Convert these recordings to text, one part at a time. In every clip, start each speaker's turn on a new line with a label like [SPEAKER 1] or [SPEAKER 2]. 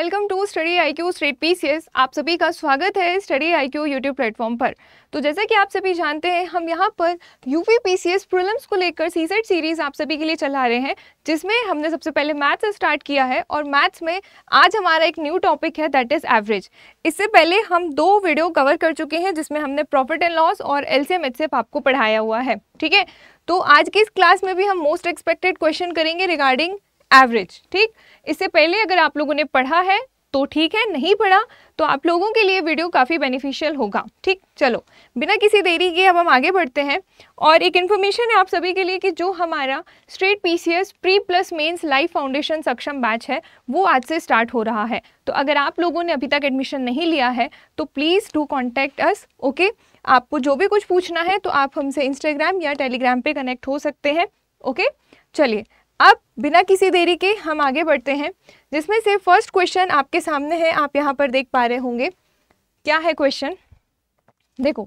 [SPEAKER 1] Welcome to Study I Q state PCS आप सभी का स्वागत है Study I Q YouTube platform पर तो जैसा कि आप सभी जानते हैं हम यहाँ पर सी एस प्रोलम्स को लेकर सीसेट सीरीज़ आप सभी के लिए चला रहे हैं जिसमें हमने सबसे पहले मैथ्स स्टार्ट किया है और मैथ्स में आज हमारा एक न्यू टॉपिक है दैट इज़ एवरेज इससे पहले हम दो वीडियो कवर कर चुके हैं जिसमें हमने प्रॉफिट एंड लॉस और एल सी आपको पढ़ाया हुआ है ठीक है तो आज की इस क्लास में भी हम मोस्ट एक्सपेक्टेड क्वेश्चन करेंगे रिगार्डिंग एवरेज ठीक इससे पहले अगर आप लोगों ने पढ़ा है तो ठीक है नहीं पढ़ा तो आप लोगों के लिए वीडियो काफ़ी बेनिफिशियल होगा ठीक चलो बिना किसी देरी के अब हम आगे बढ़ते हैं और एक इन्फॉर्मेशन है आप सभी के लिए कि जो हमारा state PCS pre plus mains life foundation Saksham batch है वो आज से स्टार्ट हो रहा है तो अगर आप लोगों ने अभी तक एडमिशन नहीं लिया है तो please do contact us okay आपको जो भी कुछ पूछना है तो आप हमसे इंस्टाग्राम या टेलीग्राम पर कनेक्ट हो सकते हैं ओके चलिए अब बिना किसी देरी के हम आगे बढ़ते हैं जिसमें से फर्स्ट क्वेश्चन आपके सामने है आप यहाँ पर देख पा रहे होंगे क्या है क्वेश्चन देखो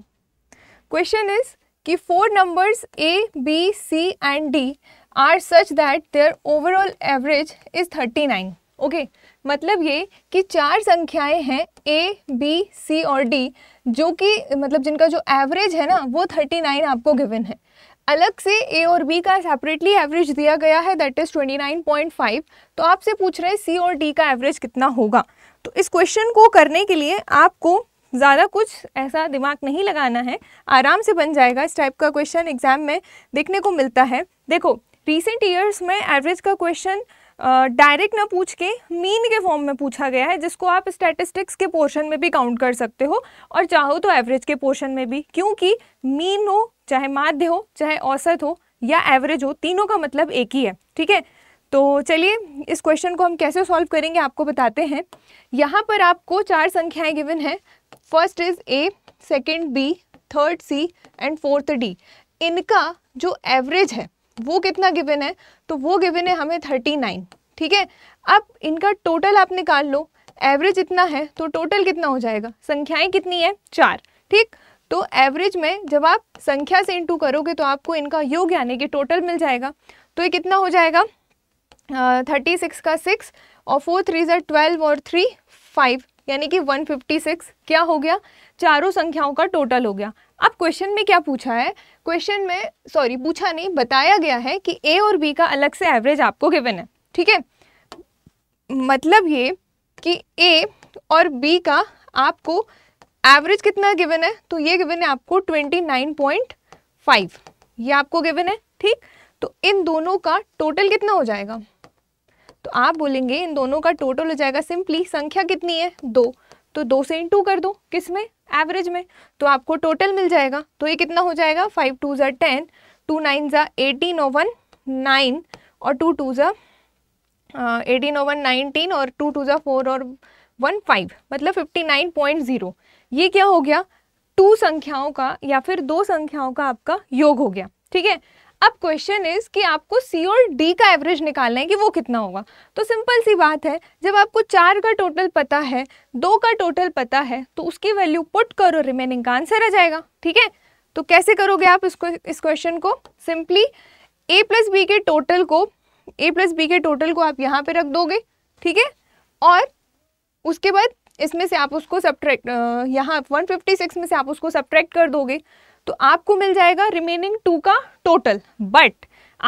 [SPEAKER 1] क्वेश्चन इज कि four numbers A B C and D are such that their overall average is thirty nine okay मतलब ये कि चार संख्याएं हैं ए बी सी और डी जो कि मतलब जिनका जो एवरेज है ना वो थर्टी नाइन आपको गिवन है अलग से ए और बी का सेपरेटली एवरेज दिया गया है दैट इज़ 29.5 तो आपसे पूछ रहे हैं सी और डी का एवरेज कितना होगा तो इस क्वेश्चन को करने के लिए आपको ज़्यादा कुछ ऐसा दिमाग नहीं लगाना है आराम से बन जाएगा इस टाइप का क्वेश्चन एग्जाम में देखने को मिलता है देखो रिसेंट ईयर्स में एवरेज का क्वेश्चन डायरेक्ट ना पूछ के मीन के फॉर्म में पूछा गया है जिसको आप स्टैटिस्टिक्स के पोर्शन में भी काउंट कर सकते हो और चाहो तो एवरेज के पोर्शन में भी क्योंकि मीन हो चाहे माध्य हो चाहे औसत हो या एवरेज हो तीनों का मतलब एक ही है ठीक है तो चलिए इस क्वेश्चन को हम कैसे सॉल्व करेंगे आपको बताते हैं यहाँ पर आपको चार संख्याएं गिवन हैं first is A second B third C and fourth D इनका जो एवरेज है वो कितना गिवन है तो वो गिवन है हमें थर्टी नाइन ठीक है अब इनका टोटल आप निकाल लो एवरेज इतना है तो टोटल कितना हो जाएगा संख्याएं कितनी है चार ठीक तो एवरेज में जब आप संख्या से इंटू करोगे तो आपको इनका योग यानी कि टोटल मिल जाएगा तो ये कितना हो जाएगा थर्टी uh, सिक्स का सिक्स और फोर थ्री ज़र ट्वेल्व और थ्री फाइव यानी कि वन फिफ्टी सिक्स क्या हो गया चारों संख्याओं का टोटल हो गया अब क्वेश्चन में क्या पूछा है क्वेश्चन में सॉरी पूछा नहीं बताया गया है कि ए और बी का अलग से एवरेज आपको गिवन है ठीक है मतलब ये कि ए और बी का आपको एवरेज कितना गिवन है तो ये गिवन है आपको 29.5 ये आपको गिवन है ठीक तो इन दोनों का टोटल कितना हो जाएगा तो आप बोलेंगे इन दोनों का टोटल हो जाएगा सिंपली संख्या कितनी है दो तो दो से इन कर दो किस में एवरेज में तो आपको टोटल मिल जाएगा तो ये कितना हो जाएगा फाइव टू ज़ा टेन टू नाइन ज़ा एटीन ओ वन नाइन और टू टू ज़ा एटीन ओ वन नाइनटीन और टू टू ज़ा फोर और वन फाइव मतलब फिफ्टी नाइन पॉइंट ज़ीरो ये क्या हो गया टू संख्याओं का या फिर दो संख्याओं का आपका योग हो गया ठीक है अब क्वेश्चन इज कि आपको सी और डी का एवरेज निकालना है कि वो कितना होगा तो सिंपल सी बात है जब आपको चार का टोटल पता है दो का टोटल पता है तो उसकी वैल्यू पुट करो रिमेनिंग का आंसर आ जाएगा ठीक है तो कैसे करोगे आप इसको इस क्वेश्चन को सिंपली ए प्लस बी के टोटल को ए प्लस बी के टोटल को आप यहाँ पे रख दोगे ठीक है और उसके बाद इसमें से आप उसको सब्ट्रैक्ट यहाँ 156 में से आप उसको सब्ट्रैक्ट कर दोगे तो आपको मिल जाएगा रिमेनिंग टू का टोटल बट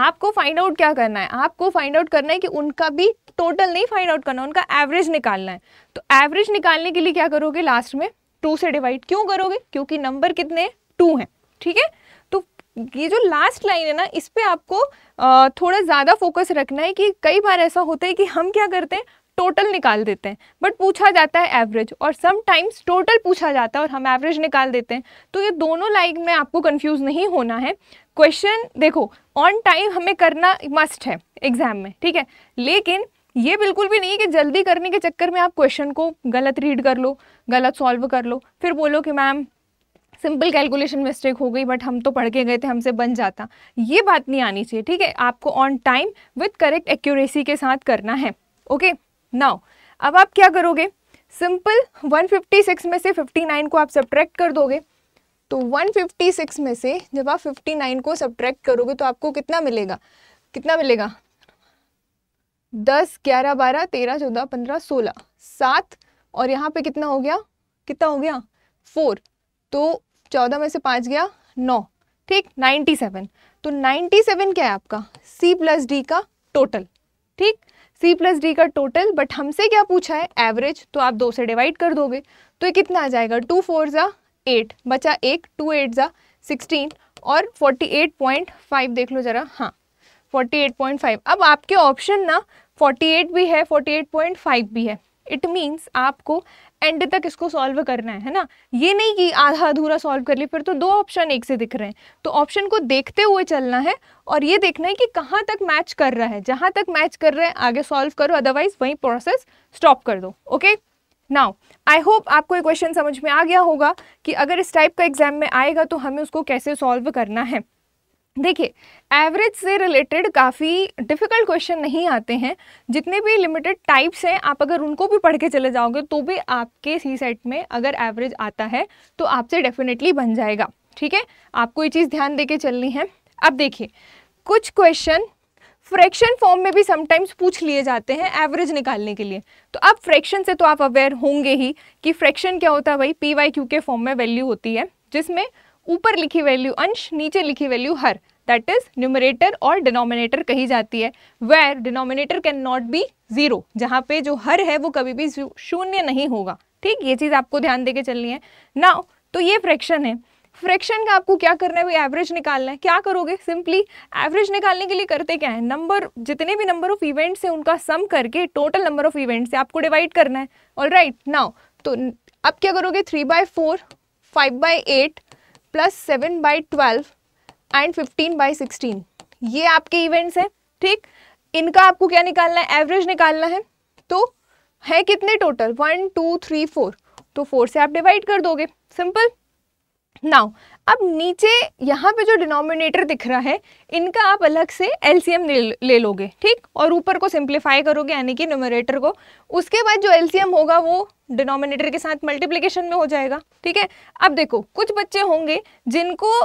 [SPEAKER 1] आपको फाइंड आउट क्या करना है आपको फाइंड आउट करना है कि उनका भी टोटल नहीं फाइंड आउट करना उनका एवरेज निकालना है तो एवरेज निकालने के लिए क्या करोगे लास्ट में टू से डिवाइड क्यों करोगे क्योंकि नंबर कितने टू हैं ठीक है तो ये जो लास्ट लाइन है ना इस पर आपको थोड़ा ज़्यादा फोकस रखना है कि कई बार ऐसा होता है कि हम क्या करते हैं टोटल निकाल देते हैं बट पूछा जाता है एवरेज और समटाइम्स टोटल पूछा जाता है और हम एवरेज निकाल देते हैं तो ये दोनों लाइन में आपको कन्फ्यूज़ नहीं होना है क्वेश्चन देखो ऑन टाइम हमें करना मस्ट है एग्ज़ाम में ठीक है लेकिन ये बिल्कुल भी नहीं कि जल्दी करने के चक्कर में आप क्वेश्चन को गलत रीड कर लो गलत सॉल्व कर लो फिर बोलो कि मैम सिंपल कैलकुलेशन मिस्टेक हो गई बट हम तो पढ़ के गए थे हमसे बन जाता ये बात नहीं आनी चाहिए ठीक है आपको on time with correct accuracy के साथ करना है ओके okay? नाउ अब आप क्या करोगे सिंपल 156 में से 59 को आप सब्ट्रैक्ट कर दोगे तो 156 में से जब आप 59 को सब्ट्रैक्ट करोगे तो आपको कितना मिलेगा कितना मिलेगा दस ग्यारह बारह तेरह चौदह पंद्रह सोलह सात और यहाँ पे कितना हो गया कितना हो गया फोर तो चौदह में से पाँच गया नौ ठीक नाइन्टी सेवन तो नाइन्टी सेवन क्या है आपका सी प्लस डी का टोटल ठीक सी प्लस डी का टोटल बट हमसे क्या पूछा है एवरेज तो आप दो से डिवाइड कर दोगे तो ये कितना आ जाएगा टू फोर ज़ा एट बचा एक टू एट ज़ा सिक्सटीन और फोर्टी एट पॉइंट फाइव देख लो ज़रा हाँ फोर्टी एट पॉइंट फाइव अब आपके ऑप्शन ना फोर्टी एट भी है फोर्टी एट पॉइंट फाइव भी है इट मीन्स आपको एंड तक इसको सॉल्व करना है है ना ये नहीं कि आधा अधूरा सॉल्व कर लिया फिर तो दो ऑप्शन एक से दिख रहे हैं तो ऑप्शन को देखते हुए चलना है और ये देखना है कि कहाँ तक मैच कर रहा है जहाँ तक मैच कर रहे हैं आगे सॉल्व करो अदरवाइज वहीं प्रोसेस स्टॉप कर दो ओके नाउ आई होप आपको ये क्वेश्चन समझ में आ गया होगा कि अगर इस टाइप का एग्जाम में आएगा तो हमें उसको कैसे सॉल्व करना है देखिए एवरेज से रिलेटेड काफ़ी डिफ़िकल्ट क्वेश्चन नहीं आते हैं जितने भी लिमिटेड टाइप्स हैं आप अगर उनको भी पढ़ के चले जाओगे तो भी आपके सी सेट में अगर एवरेज आता है तो आपसे डेफिनेटली बन जाएगा ठीक है आपको ये चीज़ ध्यान दे के चलनी है अब देखिए कुछ क्वेश्चन फ्रैक्शन फॉर्म में भी समटाइम्स पूछ लिए जाते हैं एवरेज निकालने के लिए तो अब फ्रैक्शन से तो आप अवेयर होंगे ही कि फ्रैक्शन क्या होता है भाई पी वाई क्यू के फॉर्म में वैल्यू होती है जिसमें ऊपर लिखी वैल्यू अंश नीचे लिखी वैल्यू हर दैट इज न्यूमरेटर और डिनोमिनेटर कही जाती है where denominator can not be zero जहाँ पे जो हर है वो कभी भी शून्य नहीं होगा ठीक ये चीज़ आपको ध्यान दे के चलनी है ना तो ये फ्रैक्शन है फ्रैक्शन का आपको क्या करना है वो एवरेज निकालना है क्या करोगे सिंपली एवरेज निकालने के लिए करते क्या है नंबर जितने भी नंबर ऑफ इवेंट्स हैं उनका सम करके टोटल नंबर ऑफ इवेंट्स है आपको डिवाइड करना है ऑल राइट नाउ तो अब क्या करोगे three by four five by eight plus seven by twelve and fifteen by sixteen ये आपके इवेंट्स हैं ठीक इनका आपको क्या निकालना है एवरेज निकालना है तो है कितने total one two three four तो फोर से आप डिवाइड कर दोगे सिंपल नाउ अब नीचे यहाँ पे जो डिनोमिनेटर दिख रहा है इनका आप अलग से एलसीएम ले, ले लोगे ठीक और ऊपर को सिंप्लीफाई करोगे यानी कि न्यूमरेटर को उसके बाद जो एलसीएम होगा वो डिनोमिनेटर के साथ मल्टीप्लिकेशन में हो जाएगा ठीक है अब देखो कुछ बच्चे होंगे जिनको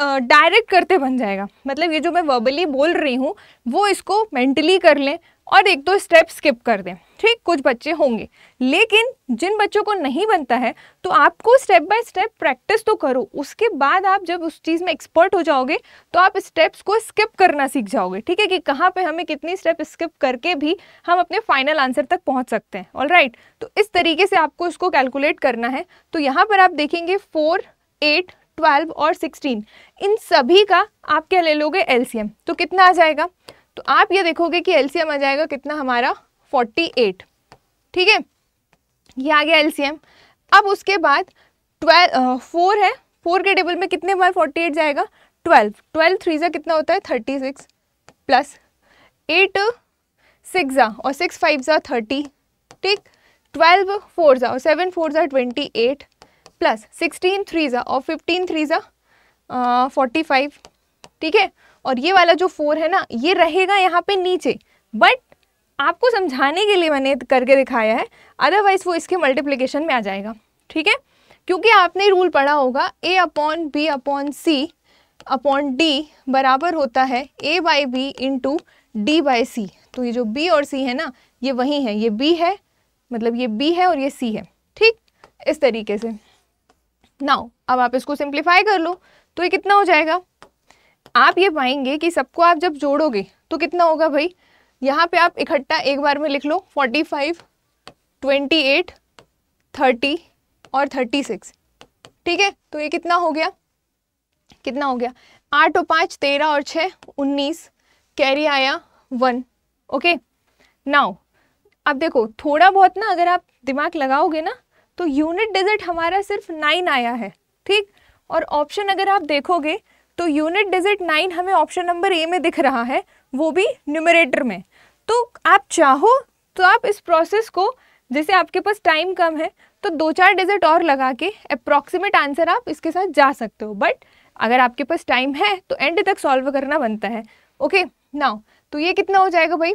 [SPEAKER 1] डायरेक्ट करते बन जाएगा मतलब ये जो मैं वर्बली बोल रही हूँ वो इसको मेंटली कर लें और एक दो स्टेप स्किप कर दें ठीक कुछ बच्चे होंगे लेकिन जिन बच्चों को नहीं बनता है तो आपको स्टेप बाय स्टेप प्रैक्टिस तो करो उसके बाद आप जब उस चीज़ में एक्सपर्ट हो जाओगे तो आप स्टेप्स को स्किप करना सीख जाओगे ठीक है कि कहाँ पे हमें कितनी स्टेप स्किप करके भी हम अपने फाइनल आंसर तक पहुँच सकते हैं ऑल राइट तो इस तरीके से आपको इसको कैलकुलेट करना है तो यहाँ पर आप देखेंगे फोर एट ट्वेल्व और सिक्सटीन इन सभी का आप क्या ले लोगे एल तो कितना आ जाएगा तो आप ये देखोगे कि एलसीएम आ जाएगा कितना हमारा 48 ठीक है ये आ गया एलसीएम अब उसके बाद ट्वेल्व फोर है फोर के टेबल में कितने बार 48 जाएगा 12 12 थ्री ज़ा कितना होता है 36 प्लस एट सिक्स ज़ा और सिक्स फाइव ज़ा थर्टी ठीक ट्वेल्व फोर ज़ा और सेवन फोर ज़ा twenty eight plus sixteen three ज़ा और फिफ्टीन थ्री ज़ा फोर्टी फाइव ठीक है और ये वाला जो फोर है ना ये रहेगा यहाँ पे नीचे बट आपको समझाने के लिए मैंने करके दिखाया है अदरवाइज वो इसके मल्टीप्लीकेशन में आ जाएगा ठीक है क्योंकि आपने रूल पढ़ा होगा A upon B upon C upon D बराबर होता है A by B into D by C तो ये जो बी और सी है ना ये वही है ये बी है मतलब ये बी है और ये सी है ठीक इस तरीके से नाउ अब आप इसको सिंप्लीफाई कर लो तो ये कितना हो जाएगा आप ये पाएंगे कि सबको आप जब जोड़ोगे तो कितना होगा भाई यहाँ पे आप इकट्ठा एक बार में लिख लो forty five twenty eight thirty और थर्टी सिक्स ठीक है तो ये कितना हो गया कितना हो गया आठ और पाँच तेरह और छः उन्नीस कैरी आया वन ओके नाउ अब देखो थोड़ा बहुत ना अगर आप दिमाग लगाओगे ना तो यूनिट डिजिट हमारा सिर्फ नाइन आया है ठीक और ऑप्शन अगर आप देखोगे तो यूनिट डिजिट नाइन हमें ऑप्शन नंबर ए में दिख रहा है वो भी न्यूमरेटर में तो आप चाहो तो आप इस प्रोसेस को जैसे आपके पास टाइम कम है तो दो चार डिजिट और लगा के अप्रॉक्सीमेट आंसर आप इसके साथ जा सकते हो बट अगर आपके पास टाइम है तो एंड तक सॉल्व करना बनता है ओके नाउ तो ये कितना हो जाएगा भाई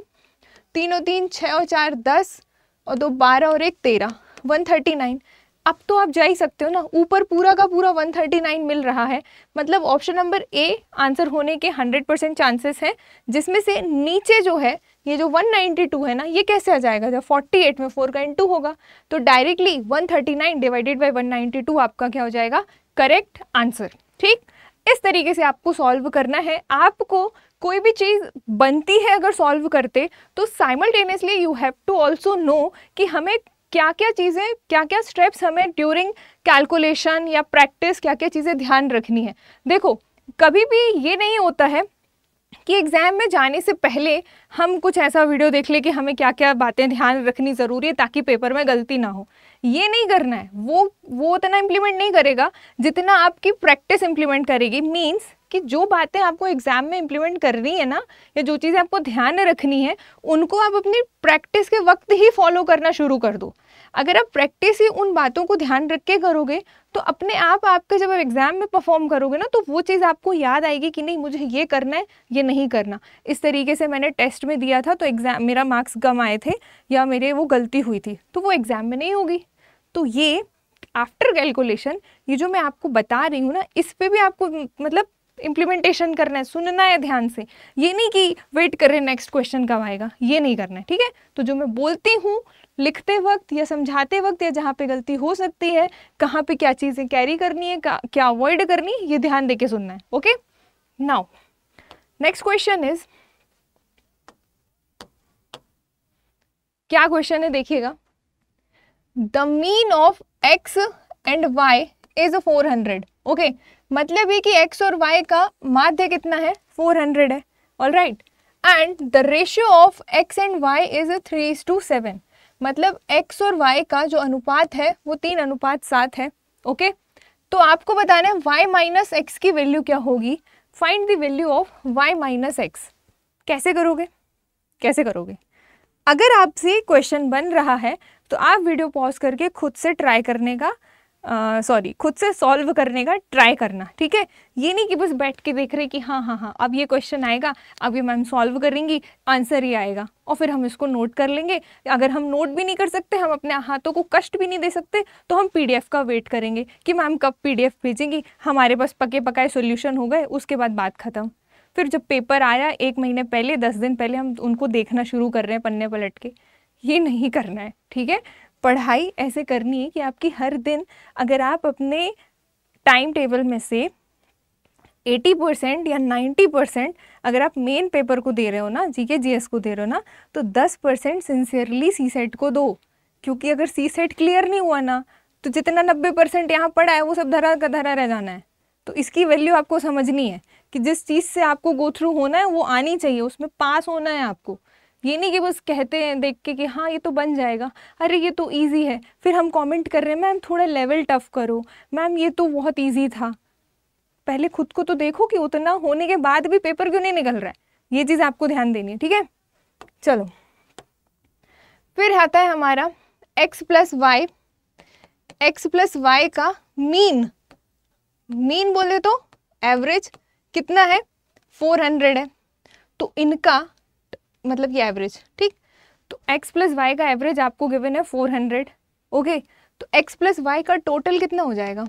[SPEAKER 1] तीन और तीन छः और चार दस और दो बारह और एक तेरह वन थर्टी नाइन अब तो आप जा ही सकते हो ना ऊपर पूरा का पूरा 139 मिल रहा है मतलब ऑप्शन नंबर ए आंसर होने के 100 परसेंट चांसेस हैं जिसमें से नीचे जो है ये जो 192 है ना ये कैसे आ जाएगा जब 48 में 4 का इंटू होगा तो डायरेक्टली 139 डिवाइडेड बाई वन आपका क्या हो जाएगा करेक्ट आंसर ठीक इस तरीके से आपको सॉल्व करना है आपको कोई भी चीज़ बनती है अगर सॉल्व करते तो simultaneously you have to also know कि हमें क्या क्या चीज़ें क्या क्या स्टेप्स हमें ड्यूरिंग कैलकुलेशन या प्रैक्टिस क्या क्या चीज़ें ध्यान रखनी है देखो कभी भी ये नहीं होता है कि एग्ज़ाम में जाने से पहले हम कुछ ऐसा वीडियो देख ले कि हमें क्या क्या बातें ध्यान रखनी ज़रूरी है ताकि पेपर में गलती ना हो ये नहीं करना है वो वो उतना इम्प्लीमेंट नहीं करेगा जितना आपकी प्रैक्टिस इम्प्लीमेंट करेगी मीन्स कि जो बातें आपको एग्ज़ाम में इम्प्लीमेंट करनी है ना या जो चीज़ें आपको ध्यान रखनी है उनको आप अपनी प्रैक्टिस के वक्त ही फॉलो करना शुरू कर दो अगर आप प्रैक्टिस ही उन बातों को ध्यान रख के करोगे तो अपने आप आपके जब आप एग्ज़ाम में परफॉर्म करोगे ना तो वो चीज़ आपको याद आएगी कि नहीं मुझे ये करना है ये नहीं करना इस तरीके से मैंने टेस्ट में दिया था तो एग्ज़ाम मेरा मार्क्स कम आए थे या मेरे वो गलती हुई थी तो वो एग्ज़ाम में नहीं होगी तो ये आफ्टर कैलकुलेशन ये जो मैं आपको बता रही हूँ ना इस पर भी आपको मतलब इम्प्लीमेंटेशन करना है सुनना है ध्यान से ये नहीं कि वेट कर करें नेक्स्ट क्वेश्चन कब आएगा ये नहीं करना है ठीक है तो जो मैं बोलती हूँ लिखते वक्त या समझाते वक्त या जहाँ पे गलती हो सकती है कहाँ पे क्या चीज़ें कैरी करनी है क्या अवॉइड करनी है ये ध्यान दे सुनना है okay now next question is क्या क्वेश्चन है देखिएगा the mean of X and Y is four hundred okay मतलब ये कि x और y का माध्य कितना है 400 है all right and the ratio of x and y is three is to seven मतलब x और y का जो अनुपात है वो तीन अनुपात सात है ओके okay? तो आपको बताना है y माइनस एक्स की वैल्यू क्या होगी find the value of y minus X कैसे करोगे कैसे करोगे अगर आपसे क्वेश्चन बन रहा है तो आप वीडियो पॉज करके खुद से ट्राई करने का सॉरी uh, खुद से सॉल्व करने का ट्राई करना ठीक है ये नहीं कि बस बैठ के देख रहे कि हाँ हाँ हाँ अब ये क्वेश्चन आएगा अब ये मैम सॉल्व करेंगी आंसर ही आएगा और फिर हम इसको नोट कर लेंगे अगर हम नोट भी नहीं कर सकते हम अपने हाथों को कष्ट भी नहीं दे सकते तो हम पीडीएफ का वेट करेंगे कि मैम कब पीडीएफ भेजेंगी हमारे पास पके पकाए सोल्यूशन हो गए उसके बाद बात ख़त्म फिर जब पेपर आया एक महीने पहले दस दिन पहले हम उनको देखना शुरू कर रहे हैं पन्ने पलट के ये नहीं करना है ठीक है पढ़ाई ऐसे करनी है कि आपकी हर दिन अगर आप अपने टाइम टेबल में से 80 परसेंट या 90 परसेंट अगर आप मेन पेपर को दे रहे हो ना जी के जी को दे रहे हो ना तो 10 परसेंट सिंसियरली सी सेट को दो क्योंकि अगर सी सेट क्लियर नहीं हुआ ना तो जितना 90 परसेंट यहाँ पड़ा है वो सब धरा का धरा रह जाना है तो इसकी वैल्यू आपको समझनी है कि जिस चीज़ से आपको गो थ्रू होना है वो आनी चाहिए उसमें पास होना है आपको ये नहीं कि बस कहते हैं देख के कि हाँ ये तो बन जाएगा अरे ये तो ईजी है फिर हम कॉमेंट कर रहे हैं मैम थोड़ा लेवल टफ करो मैम ये तो बहुत ईजी था पहले खुद को तो देखो कि उतना होने के बाद भी पेपर क्यों नहीं निकल रहा है ये चीज़ आपको ध्यान देनी है ठीक है चलो फिर आता है हमारा x plus Y X plus Y का मीन मीन बोले तो एवरेज कितना है 400 है तो इनका मतलब ये एवरेज ठीक तो x प्लस वाई का एवरेज आपको गिवन है फोर हंड्रेड ओके तो x प्लस वाई का टोटल कितना हो जाएगा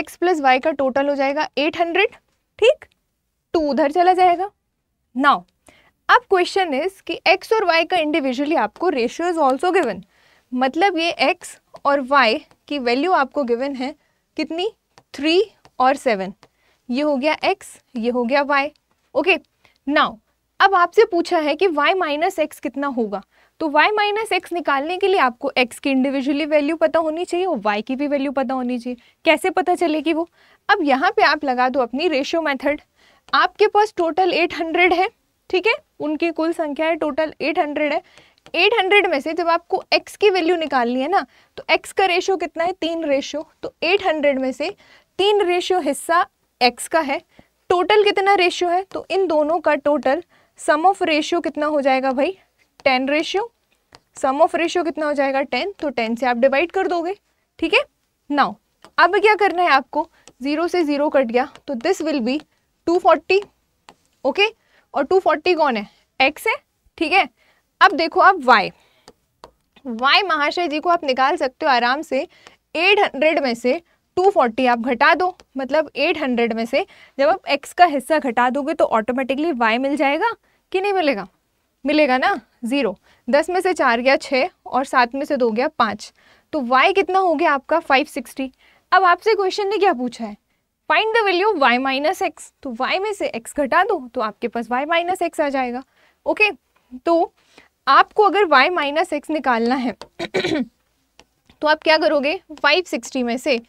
[SPEAKER 1] x प्लस वाई का टोटल हो जाएगा एट हंड्रेड ठीक टू तो उधर चला जाएगा नाउ अब क्वेश्चन इज कि x और y का इंडिविजुअली आपको रेशियो इज ऑल्सो गिवन मतलब ये x और y की वैल्यू आपको गिवन है कितनी थ्री और सेवन ये हो गया x ये हो गया y ओके नाउ अब आपसे पूछा है कि y माइनस एक्स कितना होगा तो y माइनस एक्स निकालने के लिए आपको x की इंडिविजुअली वैल्यू पता होनी चाहिए और y की भी वैल्यू पता होनी चाहिए कैसे पता चलेगी वो अब यहाँ पे आप लगा दो अपनी रेशियो मेथड आपके पास टोटल 800 है ठीक है उनकी कुल संख्या है टोटल 800 है 800 में से जब आपको x की वैल्यू निकालनी है ना तो x का रेशियो कितना है तीन रेशियो तो 800 में से तीन रेशियो हिस्सा x का है टोटल कितना रेशियो है तो इन दोनों का टोटल सम ऑफ रेशियो कितना हो जाएगा भाई ten ratio sum of ratio कितना हो जाएगा टेन तो टेन से आप डिवाइड कर दोगे ठीक है नाउ अब क्या करना है आपको जीरो से जीरो कट गया तो this will be two forty okay और टू फोर्टी कौन है एक्स है ठीक है अब देखो आप वाई वाई महाशय जी को आप निकाल सकते हो आराम से एट हंड्रेड में से 240 आप घटा दो मतलब 800 में से जब आप x का हिस्सा घटा दोगे तो ऑटोमेटिकली y मिल जाएगा कि नहीं मिलेगा मिलेगा ना ज़ीरो दस में से चार गया छः और सात में से दो गया पाँच तो y कितना हो गया आपका 560 अब आपसे क्वेश्चन ने क्या पूछा है find the value y minus X तो y में से x घटा दो तो आपके पास y माइनस एक्स आ जाएगा ओके तो आपको अगर y माइनस एक्स निकालना है तो आप क्या करोगे 560 में से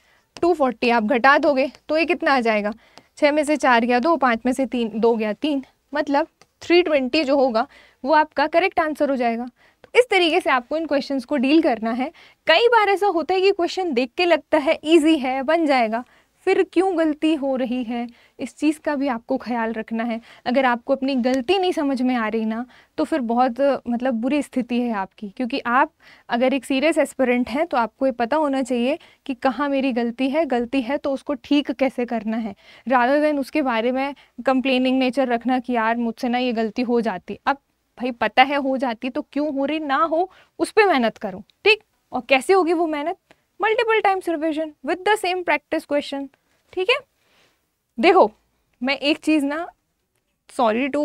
[SPEAKER 1] टू फोर्टी आप घटा दोगे तो ये कितना आ जाएगा छः में से चार गया दो पाँच में से तीन दो गया तीन मतलब थ्री ट्वेंटी जो होगा वो आपका करेक्ट आंसर हो जाएगा तो इस तरीके से आपको इन क्वेश्चंस को डील करना है कई बार ऐसा होता है कि क्वेश्चन देख के लगता है ईजी है बन जाएगा फिर क्यों गलती हो रही है इस चीज़ का भी आपको ख्याल रखना है अगर आपको अपनी गलती नहीं समझ में आ रही ना तो फिर बहुत मतलब बुरी स्थिति है आपकी क्योंकि आप अगर एक सीरियस एस्परेंट हैं तो आपको ये पता होना चाहिए कि कहाँ मेरी गलती है गलती है तो उसको ठीक कैसे करना है राधर देन उसके बारे में कंप्लेनिंग नेचर रखना कि यार मुझसे ना ये गलती हो जाती अब भाई पता है हो जाती तो क्यों हो रही ना हो उस पर मेहनत करूँ ठीक और कैसे होगी वो मेहनत multiple times revision with the same practice question ठीक है देखो मैं एक चीज़ ना सॉरी टू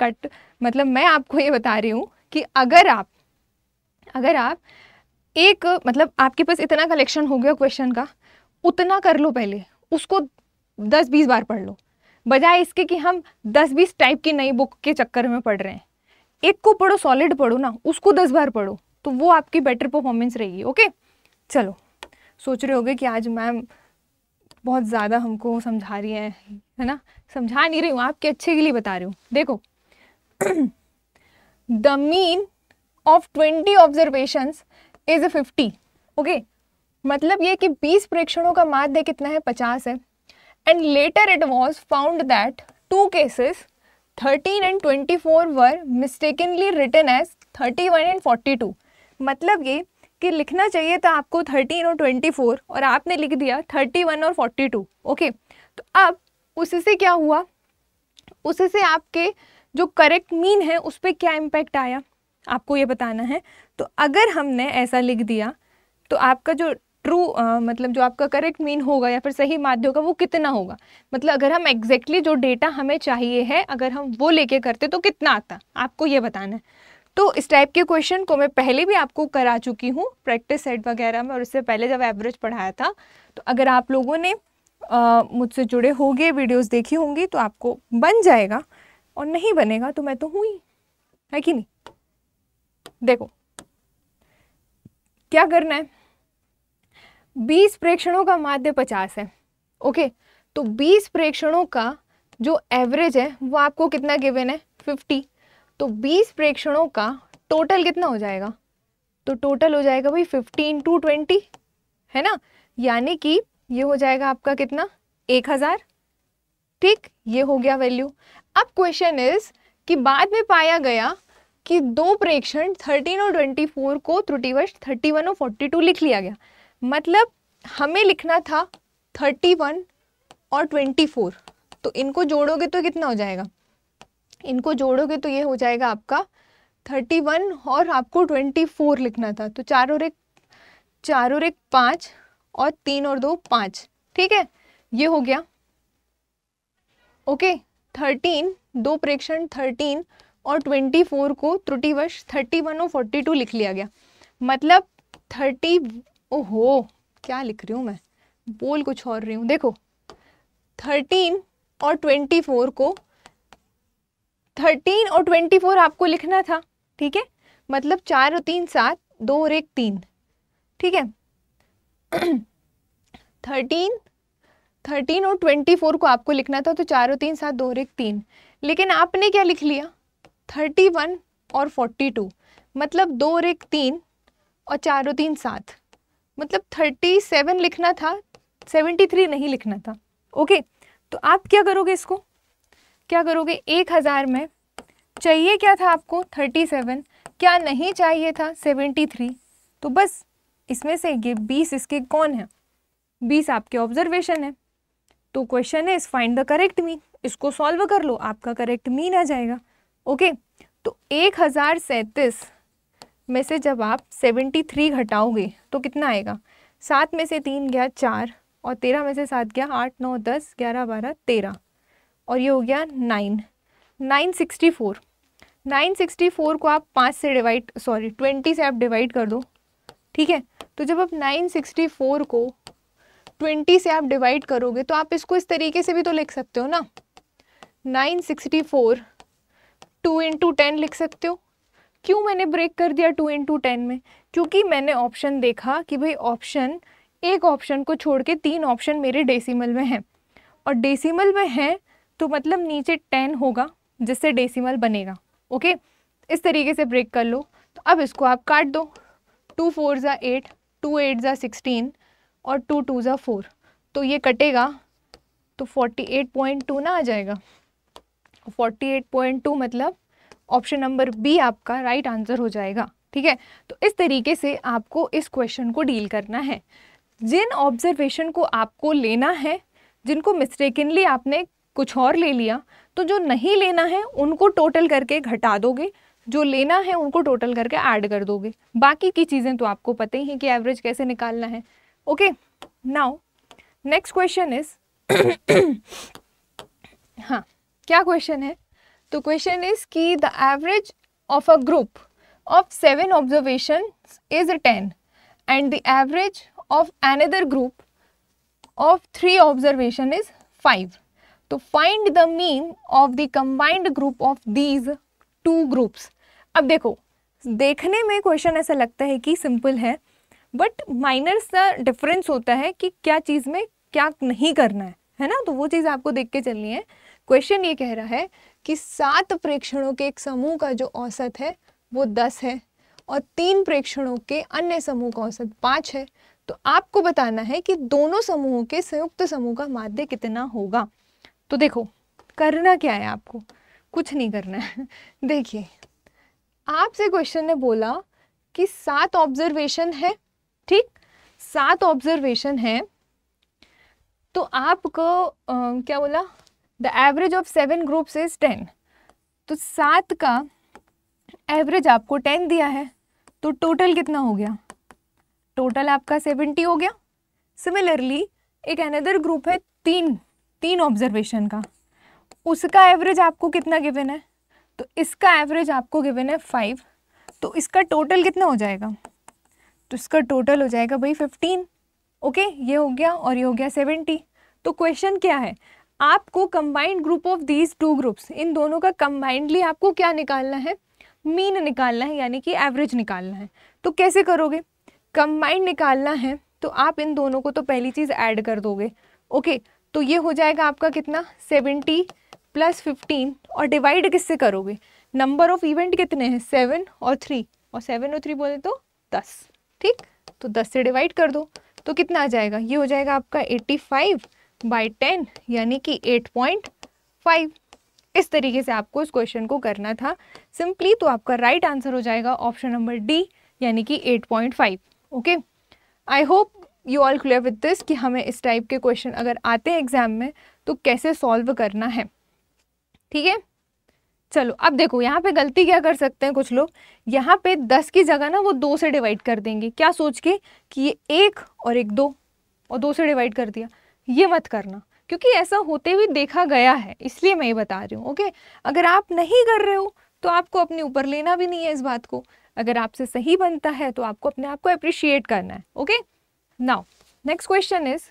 [SPEAKER 1] कट मतलब मैं आपको ये बता रही हूँ कि अगर आप अगर आप एक मतलब आपके पास इतना कलेक्शन हो गया क्वेश्चन का उतना कर लो पहले उसको दस बीस बार पढ़ लो बजाय इसके कि हम दस बीस टाइप की नई बुक के चक्कर में पढ़ रहे हैं एक को पढ़ो सॉलिड पढ़ो ना उसको दस बार पढ़ो तो वो आपकी बेटर परफॉर्मेंस रहेगी ओके चलो सोच रहे होगे कि आज मैम बहुत ज़्यादा हमको समझा रही हैं है ना समझा नहीं रही हूँ आपके अच्छे के लिए बता रही हूँ देखो the mean of twenty observation is fifty okay मतलब ये कि बीस प्रेक्षणों का माध्य कितना है पचास है and later it was found that two cases thirteen and twenty four were mistakenly written as thirty one and forty two मतलब ये कि लिखना चाहिए था आपको थर्टीन और ट्वेंटी फोर और आपने लिख दिया थर्टी वन और फोर्टी टू ओके तो अब उससे क्या हुआ उससे आपके जो करेक्ट मीन है उस पर क्या इम्पैक्ट आया आपको ये बताना है तो अगर हमने ऐसा लिख दिया तो आपका जो ट्रू uh, मतलब जो आपका करेक्ट मीन होगा या फिर सही माध्य होगा वो कितना होगा मतलब अगर हम एग्जैक्टली exactly जो डेटा हमें चाहिए है अगर हम वो लेके करते तो कितना आता आपको ये बताना है तो इस टाइप के क्वेश्चन को मैं पहले भी आपको करा चुकी हूँ प्रैक्टिस सेट वगैरह में और इससे पहले जब एवरेज पढ़ाया था तो अगर आप लोगों ने मुझसे जुड़े होंगे वीडियोस देखी होंगी तो आपको बन जाएगा और नहीं बनेगा तो मैं तो हूँ ही है कि नहीं देखो क्या करना है बीस प्रेक्षणों का माध्य पचास है ओके तो बीस प्रेक्षणों का जो एवरेज है वो आपको कितना गिवेन है फिफ्टी तो 20 प्रेक्षणों का टोटल कितना हो जाएगा तो टोटल हो जाएगा भाई 15 टू 20 है ना यानी कि ये हो जाएगा आपका कितना 1000 ठीक ये हो गया वैल्यू अब क्वेश्चन इज कि बाद में पाया गया कि दो प्रेक्षण 13 और 24 को त्रुटिवश 31 और 42 लिख लिया गया मतलब हमें लिखना था 31 और 24 तो इनको जोड़ोगे तो कितना हो जाएगा इनको जोड़ोगे तो ये हो जाएगा आपका थर्टी वन और आपको ट्वेंटी फोर लिखना था तो चार और एक चार और एक पाँच और तीन और दो पाँच ठीक है ये हो गया ओके थर्टीन दो प्रेक्षण थर्टीन और ट्वेंटी फोर को त्रुटिवश थर्टी वन और फोर्टी टू लिख लिया गया मतलब थर्टी ओहो क्या लिख रही हूँ मैं बोल कुछ और रही हूँ देखो थर्टीन और ट्वेंटी फोर को थर्टीन और ट्वेंटी फोर आपको लिखना था ठीक है मतलब चार और तीन सात दो और एक तीन ठीक है थर्टीन थर्टीन और ट्वेंटी फोर को आपको लिखना था तो चार और तीन सात दो और एक तीन लेकिन आपने क्या लिख लिया थर्टी वन और फोर्टी टू मतलब दो और एक तीन और चार और तीन सात मतलब थर्टी सेवन लिखना था सेवेंटी थ्री नहीं लिखना था ओके तो आप क्या करोगे इसको क्या करोगे एक हज़ार में चाहिए क्या था आपको थर्टी सेवन क्या नहीं चाहिए था सेवेंटी थ्री तो बस इसमें से ये बीस इसके कौन है बीस आपके ऑब्जर्वेशन है तो क्वेश्चन है is find the correct mean इसको सॉल्व कर लो आपका करेक्ट मीन आ जाएगा ओके तो एक हज़ार सैंतीस में से जब आप सेवेंटी थ्री घटाओगे तो कितना आएगा सात में से तीन गया चार और तेरह में से सात गया आठ नौ दस ग्यारह बारह तेरह और ये हो गया nine nine sixty four nine sixty four को आप पाँच से डिवाइड सॉरी ट्वेंटी से आप डिवाइड कर दो ठीक है तो जब आप नाइन सिक्सटी फोर को ट्वेंटी से आप डिवाइड करोगे तो आप इसको इस तरीके से भी तो लिख सकते हो ना nine sixty four two into ten लिख सकते हो क्यों मैंने ब्रेक कर दिया टू इंटू टेन में क्योंकि मैंने ऑप्शन देखा कि भाई ऑप्शन एक ऑप्शन को छोड़ के तीन ऑप्शन मेरे डेसीमल में हैं और डेसीमल में हैं तो मतलब नीचे टेन होगा जिससे डेसिमल बनेगा ओके इस तरीके से ब्रेक कर लो तो अब इसको आप काट दो टू फोर ज़ा एट टू एट ज़ा सिक्सटीन और टू टू ज़ा फोर तो ये कटेगा तो फोर्टी एट पॉइंट टू ना आ जाएगा फोर्टी एट पॉइंट टू मतलब ऑप्शन नंबर बी आपका राइट right आंसर हो जाएगा ठीक है तो इस तरीके से आपको इस क्वेश्चन को डील करना है जिन ऑब्जर्वेशन को आपको लेना है जिनको मिस्टेकनली आपने कुछ और ले लिया तो जो नहीं लेना है उनको टोटल करके घटा दोगे जो लेना है उनको टोटल करके ऐड कर दोगे बाकी की चीज़ें तो आपको पता ही हैं कि एवरेज कैसे निकालना है okay now next question is हाँ क्या क्वेश्चन है तो क्वेश्चन इज कि the average of a group of seven observation is ten and the average of another group of three observation is five तो find the mean of the combined group of these two groups अब देखो देखने में question ऐसा लगता है कि simple है बट माइनर सा डिफरेंस होता है कि क्या चीज़ में क्या नहीं करना है है ना तो वो चीज़ आपको देख के चलनी है क्वेश्चन ये कह रहा है कि सात प्रेक्षणों के एक समूह का जो औसत है वो दस है और तीन प्रेक्षणों के अन्य समूह का औसत पाँच है तो आपको बताना है कि दोनों समूहों के संयुक्त समूह का माध्य कितना होगा तो देखो करना क्या है आपको कुछ नहीं करना है देखिए आपसे क्वेश्चन ने बोला कि सात ऑब्जर्वेशन है ठीक सात ऑब्जर्वेशन है तो आपको आ, क्या बोला the average of seven groups is ten तो सात का एवरेज आपको टेन दिया है तो टोटल कितना हो गया टोटल आपका सेवेंटी हो गया सिमिलरली एक अनदर ग्रुप है तीन तीन ऑब्जर्वेशन का उसका एवरेज आपको कितना गिवन है तो इसका एवरेज आपको गिवन है फाइव तो इसका टोटल कितना हो जाएगा तो इसका टोटल हो जाएगा भाई फिफ्टीन ओके ये हो गया और ये हो गया सेवेंटी तो क्वेश्चन क्या है आपको combined group of these two groups इन दोनों का कंबाइंडली आपको क्या निकालना है मीन निकालना है यानी कि एवरेज निकालना है तो कैसे करोगे कंबाइंड निकालना है तो आप इन दोनों को तो पहली चीज़ ऐड कर दोगे ओके तो ये हो जाएगा आपका कितना सेवेंटी प्लस फिफ्टीन और डिवाइड किससे करोगे नंबर ऑफ इवेंट कितने हैं सेवन और थ्री और सेवन और थ्री बोले तो दस ठीक तो दस से डिवाइड कर दो तो कितना आ जाएगा ये हो जाएगा आपका एट्टी फाइव बाई टेन यानी कि एट पॉइंट फाइव इस तरीके से आपको इस क्वेश्चन को करना था सिंपली तो आपका राइट right आंसर हो जाएगा ऑप्शन नंबर डी यानी कि eight point five okay I hope you all clear with this कि हमें इस टाइप के क्वेश्चन अगर आते हैं एग्जाम में तो कैसे सॉल्व करना है ठीक है चलो अब देखो यहाँ पे गलती क्या कर सकते हैं कुछ लोग यहाँ पे दस की जगह ना वो दो से डिवाइड कर देंगे क्या सोच के कि ये एक और एक दो और दो से डिवाइड कर दिया ये मत करना क्योंकि ऐसा होते हुए देखा गया है इसलिए मैं ये बता रही हूँ ओके अगर आप नहीं कर रहे हो तो आपको अपने ऊपर लेना भी नहीं है इस बात को अगर आपसे सही बनता है तो आपको अपने आप को अप्रिशिएट करना है okay now next question is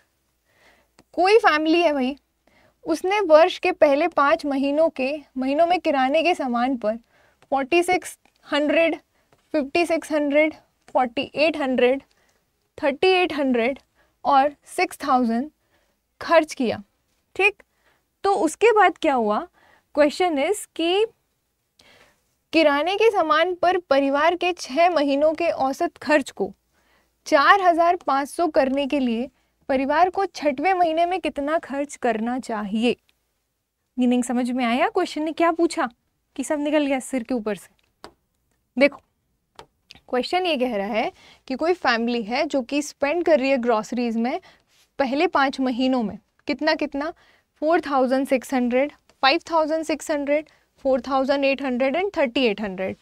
[SPEAKER 1] कोई फैमिली है भाई उसने वर्ष के पहले पाँच महीनों के महीनों में किराने के सामान पर forty six hundred fifty six hundred forty eight hundred thirty eight hundred और सिक्स थाउजेंड खर्च किया ठीक तो उसके बाद क्या हुआ क्वेश्चन इज कि किराने के सामान पर परिवार के छः महीनों के औसत खर्च को 4,500 करने के लिए परिवार को छठवें महीने में कितना खर्च करना चाहिए मीनिंग समझ में आया क्वेश्चन ने क्या पूछा कि सब निकल गया सिर के ऊपर से देखो क्वेश्चन ये कह रहा है कि कोई फैमिली है जो कि स्पेंड कर रही है ग्रॉसरीज में पहले पाँच महीनों में कितना कितना four thousand six hundred five thousand six hundred four thousand eight hundred and thirty eight hundred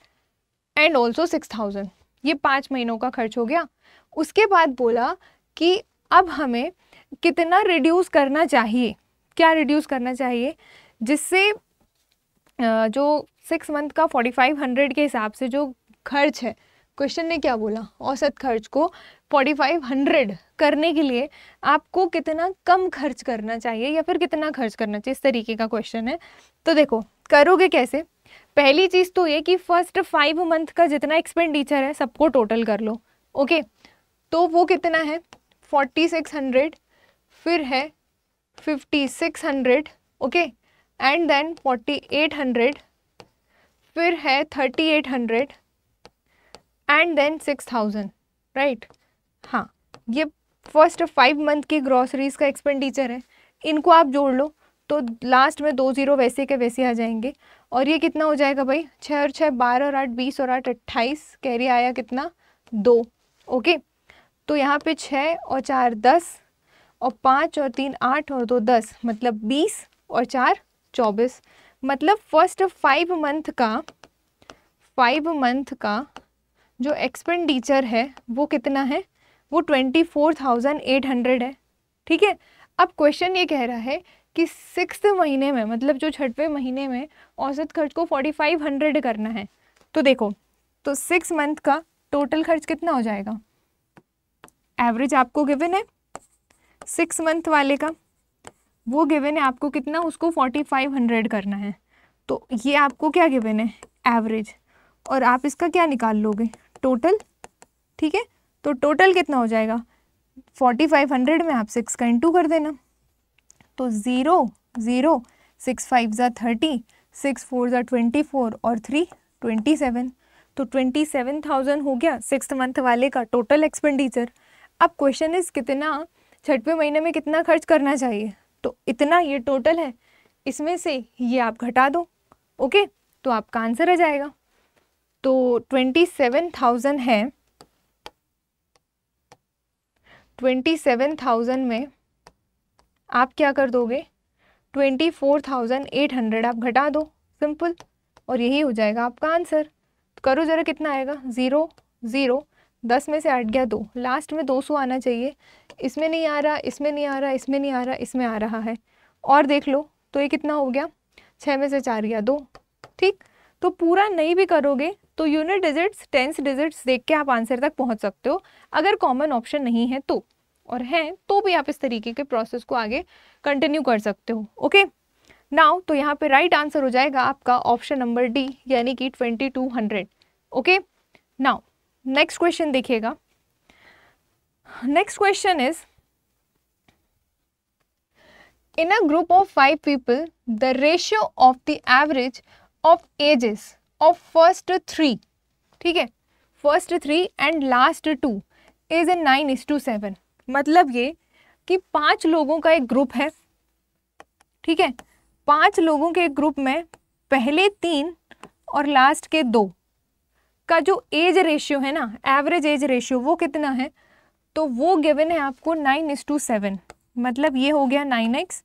[SPEAKER 1] and also six thousand ये पाँच महीनों का खर्च हो गया उसके बाद बोला कि अब हमें कितना रिड्यूस करना चाहिए क्या रिड्यूस करना चाहिए जिससे जो सिक्स मंथ का फोर्टी फाइव हंड्रेड के हिसाब से जो खर्च है क्वेश्चन ने क्या बोला औसत खर्च को फोर्टी फाइव हंड्रेड करने के लिए आपको कितना कम खर्च करना चाहिए या फिर कितना खर्च करना चाहिए इस तरीके का क्वेश्चन है तो देखो करोगे कैसे पहली चीज़ तो ये कि फर्स्ट फाइव मंथ का जितना एक्सपेंडिचर है सबको टोटल कर लो ओके okay? तो वो कितना है फोर्टी सिक्स हंड्रेड फिर है fifty six hundred okay and then forty eight hundred फिर है thirty eight hundred and then six thousand right हाँ ये फर्स्ट फाइव मंथ की ग्रॉसरीज़ का एक्सपेंडिचर है इनको आप जोड़ लो तो लास्ट में दो ज़ीरो वैसे के वैसे आ जाएंगे और ये कितना हो जाएगा भाई छः और छः बारह और आठ बीस और आठ अट्ठाईस कैरी आया कितना दो ओके okay? तो यहाँ पे छः और चार दस और पाँच और तीन आठ और दो दस मतलब बीस और चार चौबीस मतलब फर्स्ट फाइव मंथ का फाइव मंथ का जो एक्सपेंडिचर है वो कितना है वो twenty four thousand eight hundred है ठीक है अब क्वेश्चन ये कह रहा है कि सिक्स महीने में मतलब जो छठवें महीने में औसत खर्च को फोर्टी फाइव हंड्रेड करना है तो देखो तो सिक्स मंथ का टोटल खर्च कितना हो जाएगा एवरेज आपको गिवन है सिक्स मंथ वाले का वो गिवन है आपको कितना उसको फोर्टी फाइव हंड्रेड करना है तो ये आपको क्या गिवन है एवरेज और आप इसका क्या निकाल लोगे टोटल ठीक है तो टोटल कितना हो जाएगा फोर्टी फाइव हंड्रेड में आप सिक्स का इंटू कर देना तो ज़ीरो ज़ीरो सिक्स फाइव ज़ा थर्टी सिक्स फोर ज़ा ट्वेंटी फोर और थ्री ट्वेंटी सेवन तो ट्वेंटी सेवन थाउजेंड हो गया सिक्स मंथ वाले का टोटल एक्सपेंडिचर अब क्वेश्चन इज कितना छठवें महीने में कितना खर्च करना चाहिए तो इतना ये टोटल है इसमें से ये आप घटा दो ओके तो आपका आंसर आ जाएगा तो ट्वेंटी सेवन थाउजेंड है ट्वेंटी सेवन थाउजेंड में आप क्या कर दोगे twenty four thousand eight hundred आप घटा दो सिंपल और यही हो जाएगा आपका आंसर करो ज़रा कितना आएगा ज़ीरो ज़ीरो दस में से आठ गया दो लास्ट में दो सौ आना चाहिए इसमें नहीं आ रहा इसमें नहीं आ रहा इसमें नहीं आ रहा इसमें आ रहा है और देख लो तो ये कितना हो गया छः में से चार गया दो ठीक तो पूरा नहीं भी करोगे तो यूनिट डिजिट्स टेंस डिजिट्स देख के आप आंसर तक पहुँच सकते हो अगर कॉमन ऑप्शन नहीं है तो और हैं तो भी आप इस तरीके के प्रोसेस को आगे कंटिन्यू कर सकते हो ओके नाउ तो यहाँ पे राइट आंसर हो जाएगा आपका ऑप्शन नंबर डी यानी कि twenty two hundred okay now next question देखिएगा next question is in a group of five people the ratio of the average of ages of first three ठीक है first three and last two is a nine is to seven मतलब ये कि पांच लोगों का एक ग्रुप है ठीक है पांच लोगों के एक ग्रुप में पहले तीन और लास्ट के दो का जो एज रेशियो है ना एवरेज एज रेशियो वो कितना है तो वो गिवन है आपको नाइन इज टू सेवन मतलब ये हो गया नाइन एक्स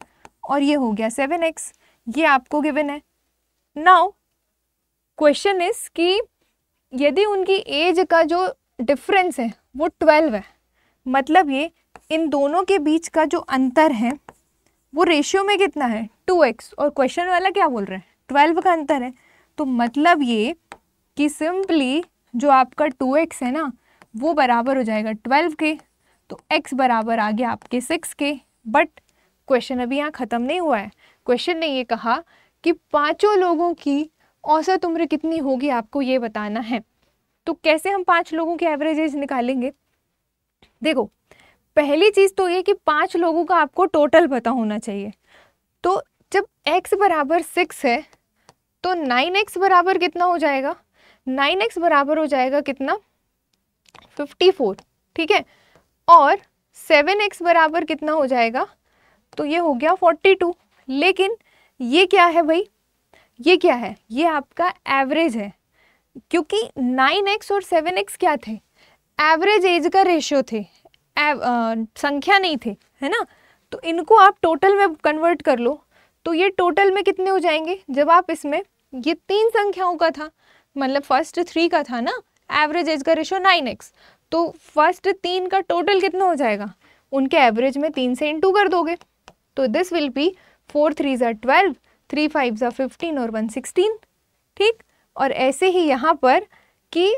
[SPEAKER 1] और ये हो गया सेवन एक्स ये आपको गिवन है नाउ क्वेश्चन इज कि यदि उनकी एज का जो डिफरेंस है वो ट्वेल्व है मतलब ये इन दोनों के बीच का जो अंतर है वो रेशियो में कितना है टू एक्स और क्वेश्चन वाला क्या बोल रहे हैं ट्वेल्व का अंतर है तो मतलब ये कि सिंपली जो आपका टू एक्स है ना वो बराबर हो जाएगा ट्वेल्व के तो एक्स बराबर आ गया आपके सिक्स के बट क्वेश्चन अभी यहाँ ख़त्म नहीं हुआ है क्वेश्चन ने ये कहा कि पाँचों लोगों की औसत उम्र कितनी होगी आपको ये बताना है तो कैसे हम पांच लोगों की एवरेज एज निकालेंगे देखो पहली चीज़ तो ये कि पांच लोगों का आपको टोटल पता होना चाहिए तो जब x बराबर सिक्स है तो नाइन एक्स बराबर कितना हो जाएगा नाइन एक्स बराबर हो जाएगा कितना फिफ्टी फोर ठीक है और सेवन एक्स बराबर कितना हो जाएगा तो ये हो गया फोर्टी टू लेकिन ये क्या है भाई ये क्या है ये आपका एवरेज है क्योंकि नाइन एक्स और सेवन एक्स क्या थे एवरेज एज का रेशियो थे आ, संख्या नहीं थे है ना तो इनको आप टोटल में कन्वर्ट कर लो तो ये टोटल में कितने हो जाएंगे जब आप इसमें ये तीन संख्याओं का था मतलब फर्स्ट थ्री का था ना एवरेज एज का रेशो नाइन एक्स तो फर्स्ट तीन का टोटल कितना हो जाएगा उनके एवरेज में तीन से इंटू कर दोगे तो this will be four three ज़ा ट्वेल्व थ्री फाइव ज़ा फिफ्टीन और वन सिक्सटीन ठीक और ऐसे ही यहाँ पर कि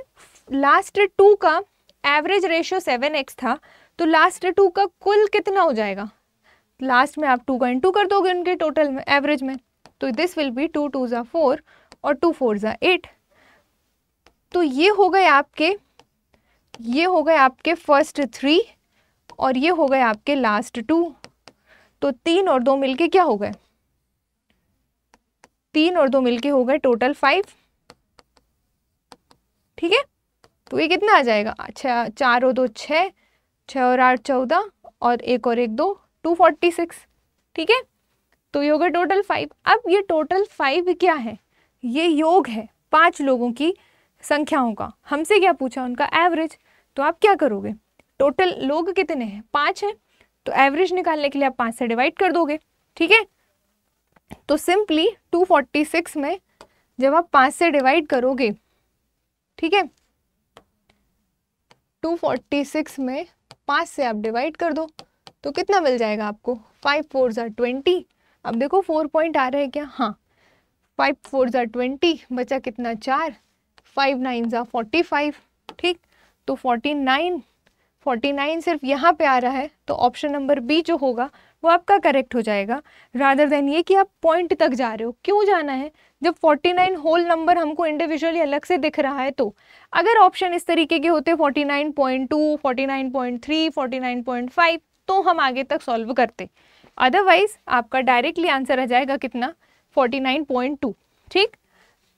[SPEAKER 1] लास्ट टू का एवरेज रेशो सेवन एक्स था तो लास्ट टू का कुल कितना हो जाएगा लास्ट में आप टू का इंटू कर दोगे उनके टोटल में एवरेज में तो this will be two two ज़ा फोर और टू फोर ज़ा एट तो ये हो गए आपके ये हो गए आपके फर्स्ट थ्री और ये हो गए आपके लास्ट टू तो तीन और दो मिलके क्या हो गए तीन और दो मिलके हो गए टोटल फाइव ठीक है तो ये कितना आ जाएगा अच्छा चार और दो छः छः और आठ चौदह और एक और एक दो टू फोर्टी सिक्स ठीक है तो ये हो गए टोटल फाइव अब ये टोटल फाइव क्या है ये योग है पांच लोगों की संख्याओं का हमसे क्या पूछा उनका एवरेज तो आप क्या करोगे टोटल लोग कितने हैं पांच हैं तो एवरेज निकालने के लिए आप पांच से डिवाइड कर दोगे ठीक है तो सिंपली 246 में जब आप पांच से डिवाइड करोगे ठीक है 246 में पांच से आप डिवाइड कर दो तो कितना मिल जाएगा आपको फाइव फोर ज़ार ट्वेंटी अब देखो फोर पॉइंट आ रहे हैं क्या हाँ फाइव फोर ज़ार ट्वेंटी बचा कितना चार फाइव नाइन ज़ा फोर्टी फाइव ठीक तो फोर्टी नाइन फोर्टी नाइन सिर्फ यहाँ पे आ रहा है तो ऑप्शन नंबर बी जो होगा वो आपका करेक्ट हो जाएगा रादर देन ये कि आप पॉइंट तक जा रहे हो क्यों जाना है जब 49 होल नंबर हमको इंडिविजुअली अलग से दिख रहा है तो अगर ऑप्शन इस तरीके के होते 49.2, 49.3, 49.5 तो हम आगे तक सॉल्व करते अदरवाइज आपका डायरेक्टली आंसर आ जाएगा कितना 49.2 ठीक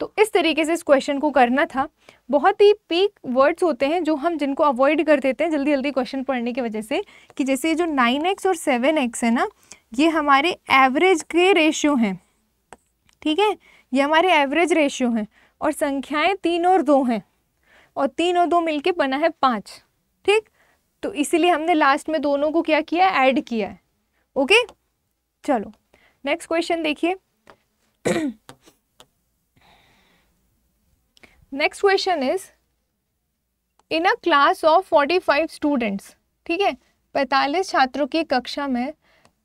[SPEAKER 1] तो इस तरीके से इस क्वेश्चन को करना था बहुत ही पीक वर्ड्स होते हैं जो हम जिनको अवॉइड कर देते हैं जल्दी जल्दी क्वेश्चन पढ़ने की वजह से कि जैसे जो नाइन एक्स और सेवन एक्स है ना ये हमारे एवरेज के रेशियो हैं ठीक है ये हमारे एवरेज रेशियो हैं और संख्याएं तीन और दो हैं और तीन और दो मिल बना है पाँच ठीक तो इसीलिए हमने लास्ट में दोनों को क्या किया ऐड किया है ओके चलो नेक्स्ट क्वेश्चन देखिए next question is in a class of forty five students ठीक है पैंतालीस छात्रों की कक्षा में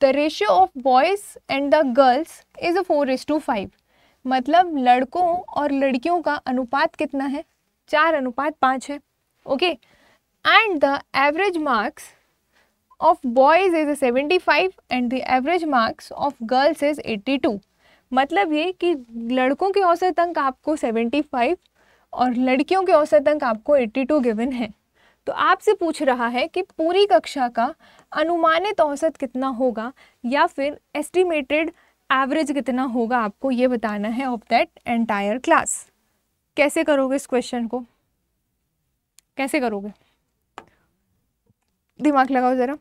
[SPEAKER 1] the ratio of boys and the girls is a four is to five मतलब लड़कों और लड़कियों का अनुपात कितना है चार अनुपात पाँच है okay and the average marks of boys is seventy five and the average marks of girls is eighty two मतलब ये कि लड़कों के औसत अंक आपको सेवेंटी फाइव और लड़कियों के औसत अंक आपको 82 गिवन है तो आपसे पूछ रहा है कि पूरी कक्षा का अनुमानित औसत कितना होगा या फिर एस्टिमेटेड एवरेज कितना होगा आपको ये बताना है ऑफ दैट एंटायर क्लास कैसे करोगे इस क्वेश्चन को कैसे करोगे दिमाग लगाओ ज़रा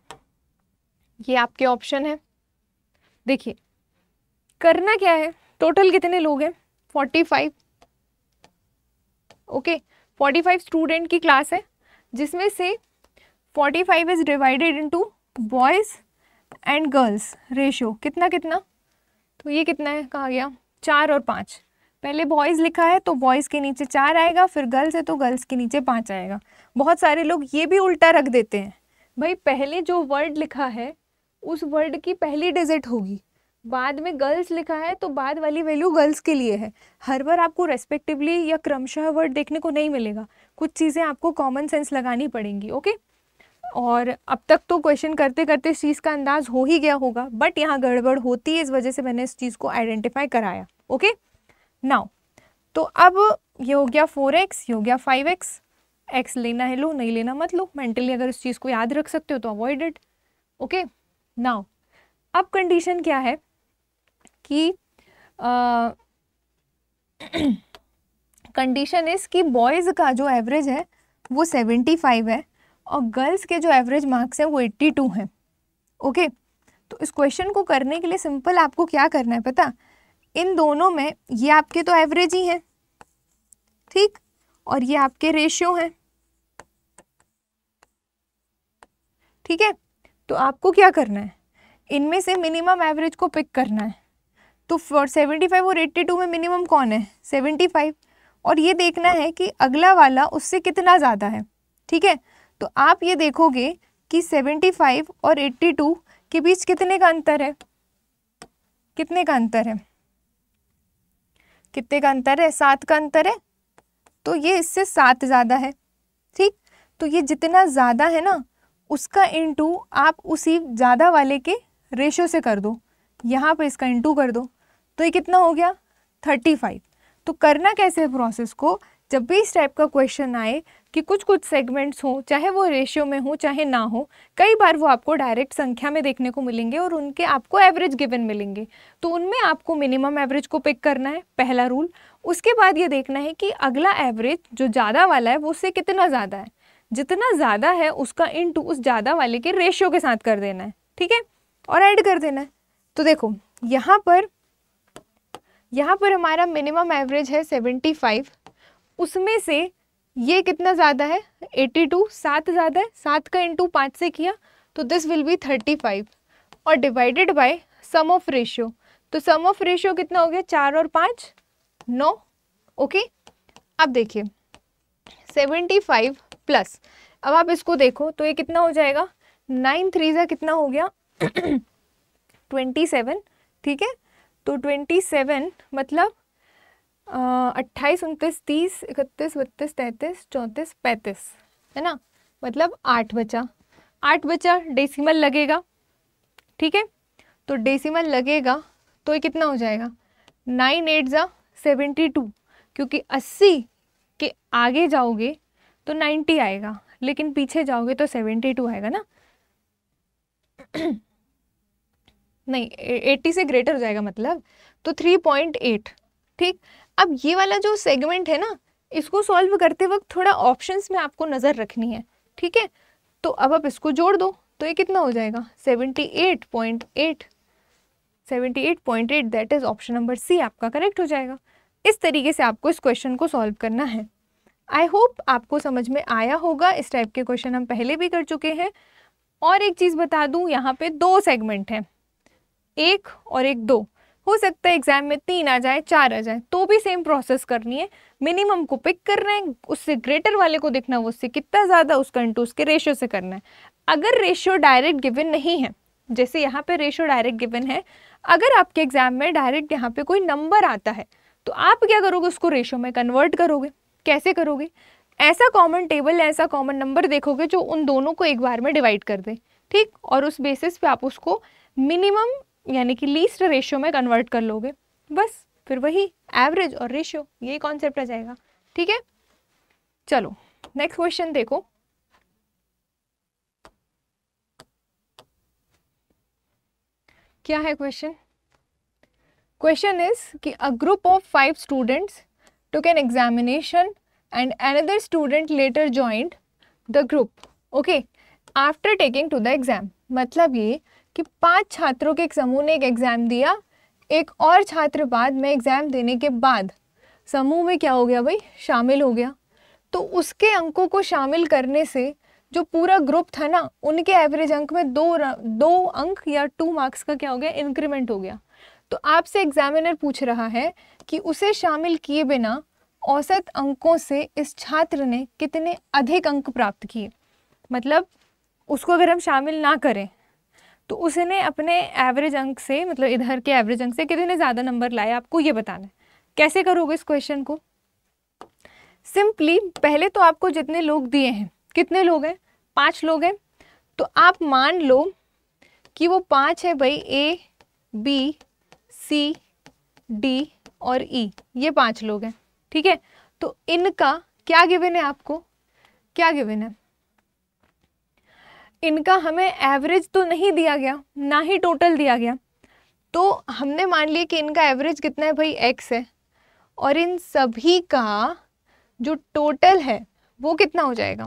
[SPEAKER 1] ये आपके ऑप्शन है देखिए करना क्या है टोटल कितने लोग हैं forty five okay forty five student की क्लास है जिसमें से forty five is divided into boys and girls ratio कितना कितना तो ये कितना है कहा गया चार और पाँच पहले बॉयज़ लिखा है तो बॉयज़ के नीचे चार आएगा फिर गर्ल्स है तो गर्ल्स के नीचे पाँच आएगा बहुत सारे लोग ये भी उल्टा रख देते हैं भाई पहले जो वर्ड लिखा है उस वर्ड की पहली डिजिट होगी बाद में गर्ल्स लिखा है तो बाद वाली वैल्यू गर्ल्स के लिए है हर बार आपको रेस्पेक्टिवली या क्रमशः वर्ड देखने को नहीं मिलेगा कुछ चीज़ें आपको कॉमन सेंस लगानी पड़ेंगी ओके और अब तक तो क्वेश्चन करते करते इस चीज़ का अंदाज हो ही गया होगा बट यहाँ गड़बड़ होती है इस वजह से मैंने इस चीज़ को आइडेंटिफाई कराया ओके नाउ तो अब ये हो गया फोर एक्स ये हो गया फाइव एक्स एक्स लेना है लो नहीं लेना मत लो मेंटली अगर इस चीज़ को याद रख सकते हो तो अवॉइड इट ओके नाउ अब कंडीशन क्या है कि कंडीशन इज़ कि बॉयज़ का जो एवरेज है वो सेवेंटी फाइव है और गर्ल्स के जो एवरेज मार्क्स हैं वो एट्टी टू हैं ओके तो इस क्वेश्चन को करने के लिए सिंपल आपको क्या करना है पता इन दोनों में ये आपके तो एवरेज ही हैं ठीक और ये आपके रेशियो हैं ठीक है तो आपको क्या करना है इनमें से मिनिमम एवरेज को पिक करना है तो फॉर सेवेंटी फाइव और एट्टी टू में मिनिमम कौन है सेवेंटी फाइव और ये देखना है कि अगला वाला उससे कितना ज़्यादा है ठीक है तो आप ये देखोगे कि सेवेंटी फाइव और एट्टी टू के बीच कितने का अंतर है कितने का अंतर है कितने का अंतर है सात का अंतर है तो ये इससे सात ज़्यादा है ठीक तो ये जितना ज़्यादा है ना उसका इंटू आप उसी ज़्यादा वाले के रेशो से कर दो यहाँ पे इसका इंटू कर दो तो ये कितना हो गया थर्टी फाइव तो करना कैसे है प्रोसेस को जब भी इस टाइप का क्वेश्चन आए कि कुछ कुछ सेगमेंट्स हों चाहे वो रेशियो में हो चाहे ना हो कई बार वो आपको डायरेक्ट संख्या में देखने को मिलेंगे और उनके आपको एवरेज गिवन मिलेंगे तो उनमें आपको मिनिमम एवरेज को पिक करना है पहला रूल उसके बाद ये देखना है कि अगला एवरेज जो ज़्यादा वाला है वो उससे कितना ज़्यादा है जितना ज़्यादा है उसका इन टू उस ज़्यादा वाले के रेशियो के साथ कर देना है ठीक है और ऐड कर देना है तो देखो यहाँ पर यहाँ पर हमारा मिनिमम एवरेज है सेवेंटी फाइव उसमें से ये कितना ज़्यादा है एटी टू सात ज़्यादा है सात का इंटू पाँच से किया तो this will be thirty five और divided by sum of ratio तो सम ऑफ रेशियो कितना हो गया चार और पाँच नौ ओके अब देखिए सेवेंटी फाइव प्लस अब आप इसको देखो तो ये कितना हो जाएगा नाइन थ्री ज़ा कितना हो गया ट्वेंटी सेवन ठीक है तो 27 मतलब अट्ठाईस उनतीस तीस इकतीस बत्तीस तैंतीस चौंतीस पैंतीस है ना मतलब आठ बचा आठ बचा डेसिमल लगेगा ठीक है तो डेसिमल लगेगा तो ये कितना हो जाएगा नाइन एट ज़ा सेवेंटी टू क्योंकि अस्सी के आगे जाओगे तो नाइन्टी आएगा लेकिन पीछे जाओगे तो सेवेंटी टू आएगा ना नहीं एट्टी से ग्रेटर हो जाएगा मतलब तो थ्री पॉइंट एट ठीक अब ये वाला जो सेगमेंट है ना इसको सॉल्व करते वक्त थोड़ा ऑप्शंस में आपको नज़र रखनी है ठीक है तो अब आप इसको जोड़ दो तो ये कितना हो जाएगा seventy eight point eight seventy eight point eight that is option number C आपका करेक्ट हो जाएगा इस तरीके से आपको इस क्वेश्चन को सॉल्व करना है आई होप आपको समझ में आया होगा इस टाइप के क्वेश्चन हम पहले भी कर चुके हैं और एक चीज़ बता दूँ यहाँ पर दो सेगमेंट हैं एक और एक दो हो सकता है एग्जाम में तीन आ जाए चार आ जाए तो भी सेम प्रोसेस करनी है मिनिमम को पिक करना है उससे ग्रेटर वाले को देखना है उससे कितना ज़्यादा उसका इंटू उसके रेशियो से करना है अगर रेशियो डायरेक्ट गिवन नहीं है जैसे यहाँ पे रेशियो डायरेक्ट गिवन है अगर आपके एग्जाम में डायरेक्ट यहाँ पे कोई नंबर आता है तो आप क्या करोगे उसको रेशियो में कन्वर्ट करोगे कैसे करोगे ऐसा कॉमन टेबल ऐसा कॉमन नंबर देखोगे जो उन दोनों को एक बार में डिवाइड कर दे ठीक और उस बेसिस पे आप उसको मिनिमम यानी कि लीस्ट रेशियो में कन्वर्ट कर लोगे बस फिर वही एवरेज और रेशियो यही कॉन्सेप्ट आ जाएगा ठीक है चलो नेक्स्ट क्वेश्चन देखो क्या है क्वेश्चन क्वेश्चन इज कि a group of five students took an examination and another student later joined the group okay after taking to the exam मतलब ये कि पांच छात्रों के एक समूह ने एक एग्ज़ाम दिया एक और छात्र बाद में एग्ज़ाम देने के बाद समूह में क्या हो गया भाई शामिल हो गया तो उसके अंकों को शामिल करने से जो पूरा ग्रुप था ना उनके एवरेज अंक में दो दो अंक या टू मार्क्स का क्या हो गया इंक्रीमेंट हो गया तो आपसे एग्जामिनर पूछ रहा है कि उसे शामिल किए बिना औसत अंकों से इस छात्र ने कितने अधिक अंक प्राप्त किए मतलब उसको अगर हम शामिल ना करें तो उसने अपने एवरेज अंक से मतलब इधर के एवरेज अंक से कितने ज़्यादा नंबर लाए आपको ये बताना है कैसे करोगे इस क्वेश्चन को सिंपली पहले तो आपको जितने लोग दिए हैं कितने लोग हैं पांच लोग हैं तो आप मान लो कि वो पांच है भाई ए बी सी डी और ई e, ये पांच लोग हैं ठीक है तो इनका क्या गिवन है आपको क्या गिवन है इनका हमें एवरेज तो नहीं दिया गया ना ही टोटल दिया गया तो हमने मान लिया कि इनका एवरेज कितना है भाई एक्स है और इन सभी का जो टोटल है वो कितना हो जाएगा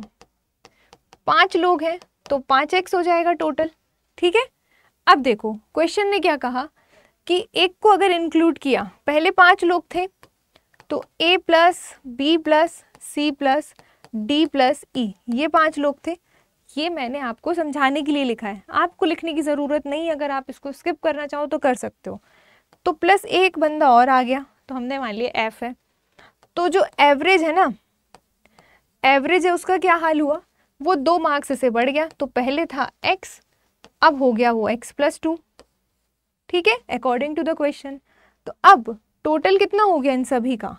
[SPEAKER 1] पाँच लोग हैं तो पाँच एक्स हो जाएगा टोटल ठीक है अब देखो क्वेश्चन ने क्या कहा कि एक को अगर इंक्लूड किया पहले पाँच लोग थे तो A plus B plus C plus D plus E ये पाँच लोग थे ये मैंने आपको समझाने के लिए लिखा है आपको लिखने की ज़रूरत नहीं अगर आप इसको स्किप करना चाहो तो कर सकते हो तो प्लस एक बंदा और आ गया तो हमने मान लिया एफ़ है तो जो एवरेज है ना एवरेज है उसका क्या हाल हुआ वो दो मार्क्स से बढ़ गया तो पहले था एक्स अब हो गया वो एक्स प्लस टू ठीक है अकॉर्डिंग टू द क्वेश्चन तो अब टोटल कितना हो गया इन सभी का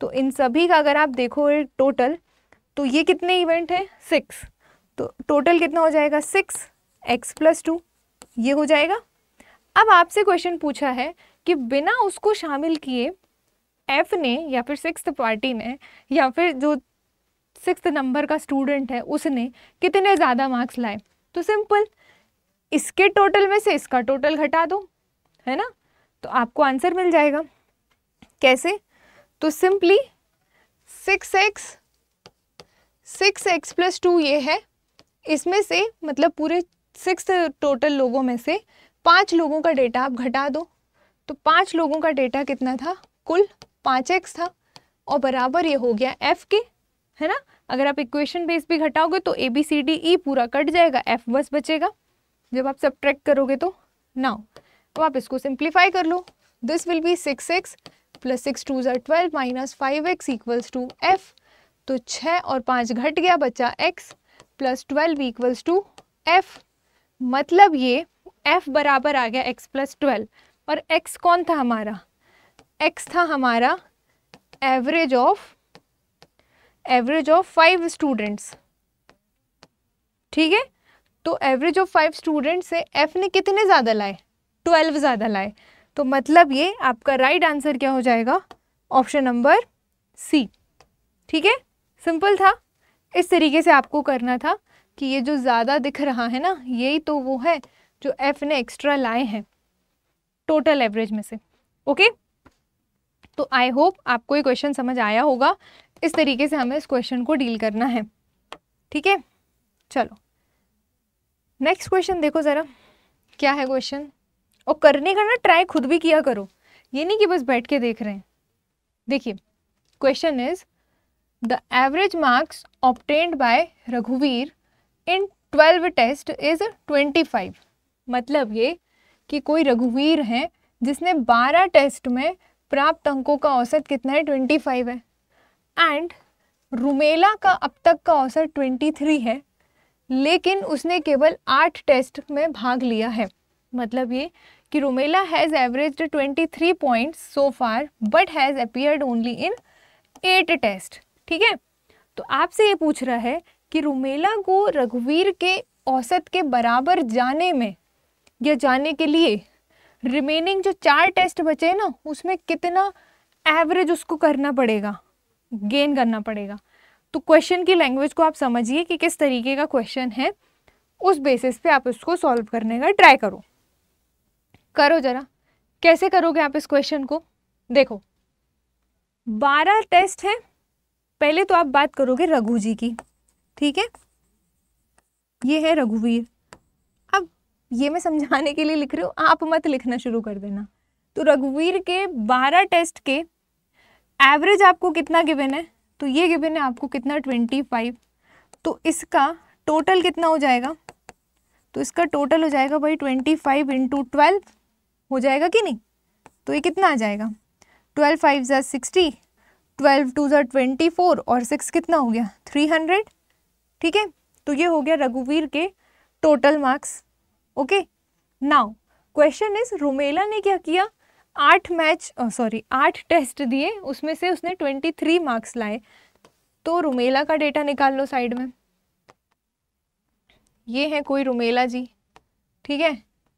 [SPEAKER 1] तो इन सभी का अगर आप देखो टोटल तो ये कितने इवेंट हैं सिक्स तो टोटल कितना हो जाएगा सिक्स एक्स प्लस टू ये हो जाएगा अब आपसे क्वेश्चन पूछा है कि बिना उसको शामिल किए एफ ने या फिर सिक्स पार्टी ने या फिर जो सिक्स नंबर का स्टूडेंट है उसने कितने ज़्यादा मार्क्स लाए तो सिंपल इसके टोटल में से इसका टोटल घटा दो है ना तो आपको आंसर मिल जाएगा कैसे तो simply six x six x plus two ये है इसमें से मतलब पूरे सिक्स टोटल लोगों में से पाँच लोगों का डेटा आप घटा दो तो पाँच लोगों का डेटा कितना था कुल पाँच एक्स था और बराबर ये हो गया एफ के है ना अगर आप इक्वेशन बेस भी घटाओगे तो ए बी सी डी ई पूरा कट जाएगा एफ बस बचेगा जब आप सब करोगे तो ना तो आप इसको सिंप्लीफाई कर लो this will be six x plus six two ज़र twelve minus five x equals to F तो छः और पाँच घट गया बच्चा x plus twelve equals to F मतलब ये एफ बराबर आ गया एक्स प्लस ट्वेल्व और एक्स कौन था हमारा एक्स था हमारा average of average of five students ठीक है तो एवरेज ऑफ फाइव स्टूडेंट से एफ ने कितने ज़्यादा लाए ट्वेल्व ज़्यादा लाए तो मतलब ये आपका राइट right आंसर क्या हो जाएगा ऑप्शन नंबर सी ठीक है सिंपल था इस तरीके से आपको करना था कि ये जो ज़्यादा दिख रहा है ना यही तो वो है जो एफ ने एक्स्ट्रा लाए हैं टोटल एवरेज में से ओके तो आई होप आपको ये क्वेश्चन समझ आया होगा इस तरीके से हमें इस क्वेश्चन को डील करना है ठीक है चलो नेक्स्ट क्वेश्चन देखो ज़रा क्या है क्वेश्चन और करने का ना ट्राई खुद भी किया करो ये नहीं कि बस बैठ के देख रहे हैं देखिए question is The average marks obtained by Raghuveer in 12 test is 25. मतलब ये कि कोई रघुवीर है जिसने 12 टेस्ट में प्राप्त अंकों का औसत कितना है 25 है एंड रुमेला का अब तक का औसत 23 है लेकिन उसने केवल आठ टेस्ट में भाग लिया है मतलब ये कि Rumela has average 23 points so far but has appeared only in eight test ठीक है तो आपसे ये पूछ रहा है कि रुमेला को रघुवीर के औसत के बराबर जाने में या जाने के लिए रिमेनिंग जो चार टेस्ट बचे हैं ना उसमें कितना एवरेज उसको करना पड़ेगा गेन करना पड़ेगा तो क्वेश्चन की लैंग्वेज को आप समझिए कि किस तरीके का क्वेश्चन है उस बेसिस पे आप उसको सॉल्व करने का ट्राई करो करो जरा कैसे करोगे आप इस क्वेश्चन को देखो बारह टेस्ट हैं पहले तो आप बात करोगे रघु जी की ठीक है ये है रघुवीर अब ये मैं समझाने के लिए लिख रही हूँ आप मत लिखना शुरू कर देना तो रघुवीर के बारह टेस्ट के एवरेज आपको कितना गिवन है तो ये गिवन है आपको कितना ट्वेंटी फाइव तो इसका टोटल कितना हो जाएगा तो इसका टोटल हो जाएगा भाई ट्वेंटी फाइव इंटू ट्वेल्व हो जाएगा कि नहीं तो ये कितना आ जाएगा ट्वेल्व फाइव जै सिक्सटी ट्वेल्व टू जर ट्वेंटी फोर और सिक्स कितना हो गया थ्री हंड्रेड ठीक है तो ये हो गया रघुवीर के total marks okay now question is Romela ने क्या किया आठ मैच सॉरी आठ टेस्ट दिए उसमें से उसने ट्वेंटी थ्री मार्क्स लाए तो रुमेला का डेटा निकाल लो साइड में ये है कोई रुमेला जी ठीक है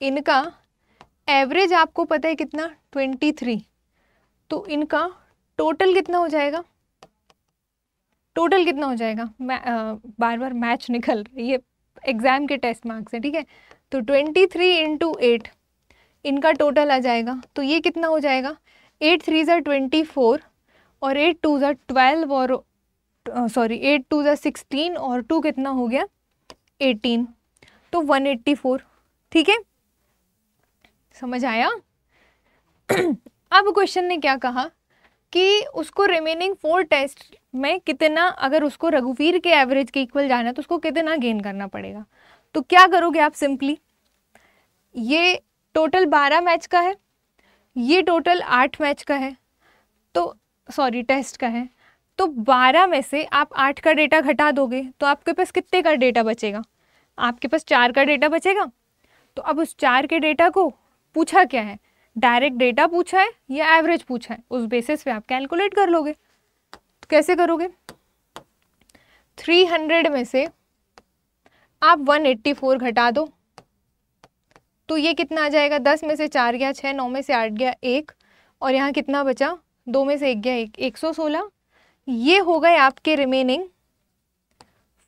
[SPEAKER 1] इनका एवरेज आपको पता है कितना ट्वेंटी थ्री तो इनका टोटल कितना हो जाएगा टोटल कितना हो जाएगा आ, बार बार मैच निकल रही है एग्ज़ाम के टेस्ट मार्क्स है ठीक है तो ट्वेंटी थ्री इंटू एट इनका टोटल आ जाएगा तो ये कितना हो जाएगा एट थ्री ज़ा ट्वेंटी फोर और एट टू ज़ा ट्वेल्व और सॉरी एट टू ज़ा सिक्सटीन और टू कितना हो गया एटीन तो वन एट्टी फोर ठीक है समझ आया अब क्वेश्चन ने क्या कहा कि उसको रिमेनिंग फोर टेस्ट में कितना अगर उसको रघुवीर के एवरेज के इक्वल जाना है तो उसको कितना गेन करना पड़ेगा तो क्या करोगे आप सिंपली ये टोटल बारह मैच का है ये टोटल आठ मैच का है तो सॉरी टेस्ट का है तो बारह में से आप आठ का डेटा घटा दोगे तो आपके पास कितने का डेटा बचेगा आपके पास चार का डेटा बचेगा तो अब उस चार के डेटा को पूछा क्या है डायरेक्ट डेटा पूछा है या एवरेज पूछा है उस बेसिस पे आप कैलकुलेट कर लोगे तो कैसे करोगे 300 में से आप 184 घटा दो तो ये कितना आ जाएगा दस में से चार गया छः नौ में से आठ गया एक और यहाँ कितना बचा दो में से एक गया एक एक सौ सोलह ये हो गए आपके रिमेनिंग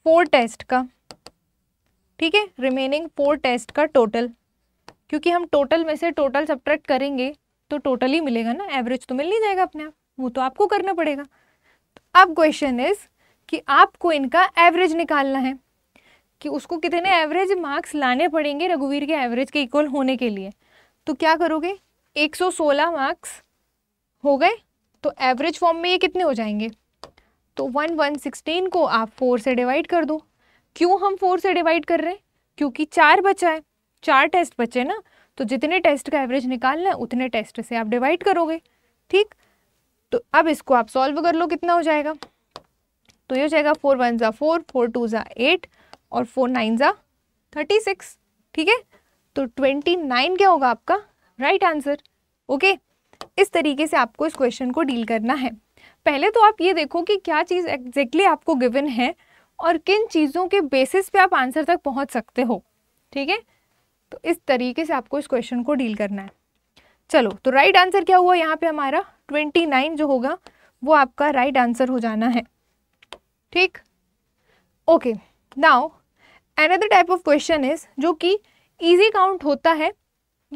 [SPEAKER 1] फोर टेस्ट का ठीक है रिमेनिंग फोर टेस्ट का टोटल क्योंकि हम टोटल में से टोटल सब्ट्रैक्ट करेंगे तो टोटल ही मिलेगा ना एवरेज तो मिल नहीं जाएगा अपने आप वो तो आपको करना पड़ेगा तो अब क्वेश्चन इज कि आपको इनका एवरेज निकालना है कि उसको कितने एवरेज मार्क्स लाने पड़ेंगे रघुवीर के एवरेज के इक्वल होने के लिए तो क्या करोगे 116 मार्क्स हो गए तो एवरेज फॉर्म में ये कितने हो जाएंगे तो वन वन सिक्सटीन को आप फोर से डिवाइड कर दो क्यों हम फोर से डिवाइड कर रहे हैं क्योंकि चार बचा है चार टेस्ट बचे ना तो जितने टेस्ट का एवरेज निकालना है उतने टेस्ट से आप डिवाइड करोगे ठीक तो अब इसको आप सॉल्व कर लो कितना हो जाएगा तो ये हो जाएगा फोर वन ज़ा फोर फोर टू ज़ा एट और फोर नाइन ज़ा थर्टी सिक्स ठीक है तो ट्वेंटी नाइन क्या होगा आपका राइट right आंसर ओके इस तरीके से आपको इस क्वेश्चन को डील करना है पहले तो आप ये देखो कि क्या चीज़ एग्जैक्टली exactly आपको गिवन है और किन चीज़ों के बेसिस पे आप आंसर तक पहुंच सकते हो ठीक है तो इस तरीके से आपको इस क्वेश्चन को डील करना है चलो तो राइट आंसर क्या हुआ यहाँ पे हमारा ट्वेंटी नाइन जो होगा वो आपका राइट आंसर हो जाना है ठीक okay now another type of question is जो कि ईजी काउंट होता है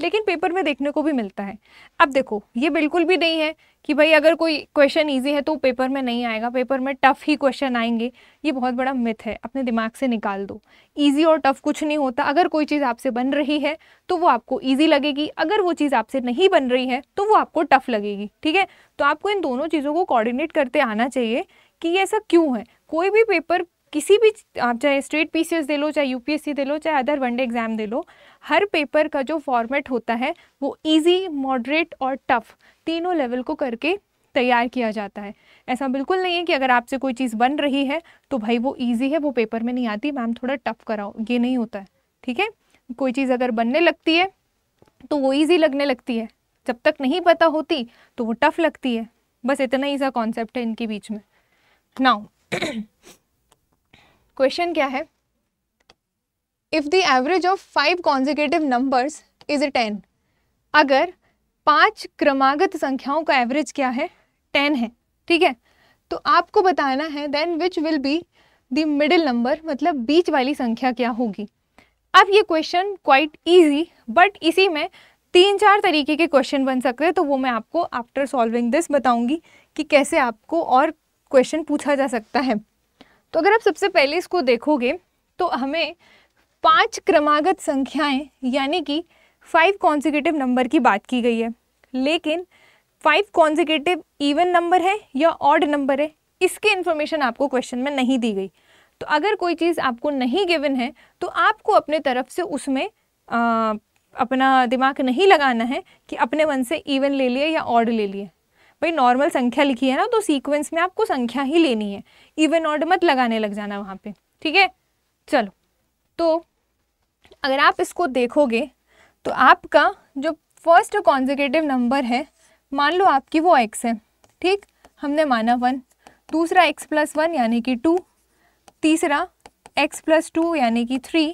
[SPEAKER 1] लेकिन पेपर में देखने को भी मिलता है अब देखो ये बिल्कुल भी नहीं है कि भाई अगर कोई क्वेश्चन ईजी है तो पेपर में नहीं आएगा पेपर में टफ़ ही क्वेश्चन आएंगे ये बहुत बड़ा मिथ है अपने दिमाग से निकाल दो ईजी और टफ़ कुछ नहीं होता अगर कोई चीज़ आपसे बन रही है तो वो आपको ईजी लगेगी अगर वो चीज़ आपसे नहीं बन रही है तो वो आपको टफ़ लगेगी ठीक है तो आपको इन दोनों चीज़ों को कॉर्डिनेट करते आना चाहिए कि ये ऐसा क्यों है कोई भी पेपर किसी भी आप चाहे स्टेट पी दे लो चाहे यूपीएससी दे लो चाहे अदर वनडे एग्जाम दे लो हर पेपर का जो फॉर्मेट होता है वो ईजी मॉडरेट और टफ़ तीनों लेवल को करके तैयार किया जाता है ऐसा बिल्कुल नहीं है कि अगर आपसे कोई चीज़ बन रही है तो भाई वो ईजी है वो पेपर में नहीं आती मैम थोड़ा टफ़ कराओ ये नहीं होता है ठीक है कोई चीज़ अगर बनने लगती है तो वो ईजी लगने लगती है जब तक नहीं पता होती तो वो टफ़ लगती है बस इतना ही सा कॉन्सेप्ट है इनके बीच में नाउ क्वेश्चन क्या है if the average of five consecutive numbers is a ten अगर पांच क्रमागत संख्याओं का एवरेज क्या है टेन है ठीक है तो आपको बताना है then which will be the middle number मतलब बीच वाली संख्या क्या होगी अब ये क्वेश्चन क्वाइट ईजी बट इसी में तीन चार तरीके के क्वेश्चन बन सकते हैं तो वो मैं आपको आफ्टर सॉल्विंग दिस बताऊंगी कि कैसे आपको और क्वेश्चन पूछा जा सकता है तो अगर आप सबसे पहले इसको देखोगे तो हमें पांच क्रमागत संख्याएं यानी कि फाइव कॉन्जिकेटिव नंबर की बात की गई है लेकिन फाइव कॉन्जिकेटिव इवन नंबर है या ऑड नंबर है इसके इन्फॉर्मेशन आपको क्वेश्चन में नहीं दी गई तो अगर कोई चीज़ आपको नहीं गिवन है तो आपको अपने तरफ से उसमें आ, अपना दिमाग नहीं लगाना है कि अपने मन से इवन ले लिए या ऑड ले लिए भाई नॉर्मल संख्या लिखी है ना तो सीक्वेंस में आपको संख्या ही लेनी है इवन ऑड मत लगाने लग जाना वहाँ पे ठीक है चलो तो अगर आप इसको देखोगे तो आपका जो फर्स्ट कॉन्जिकेटिव नंबर है मान लो आपकी वो एक्स है ठीक हमने माना वन दूसरा एक्स प्लस वन यानी कि टू तीसरा एक्स प्लस टू यानी कि थ्री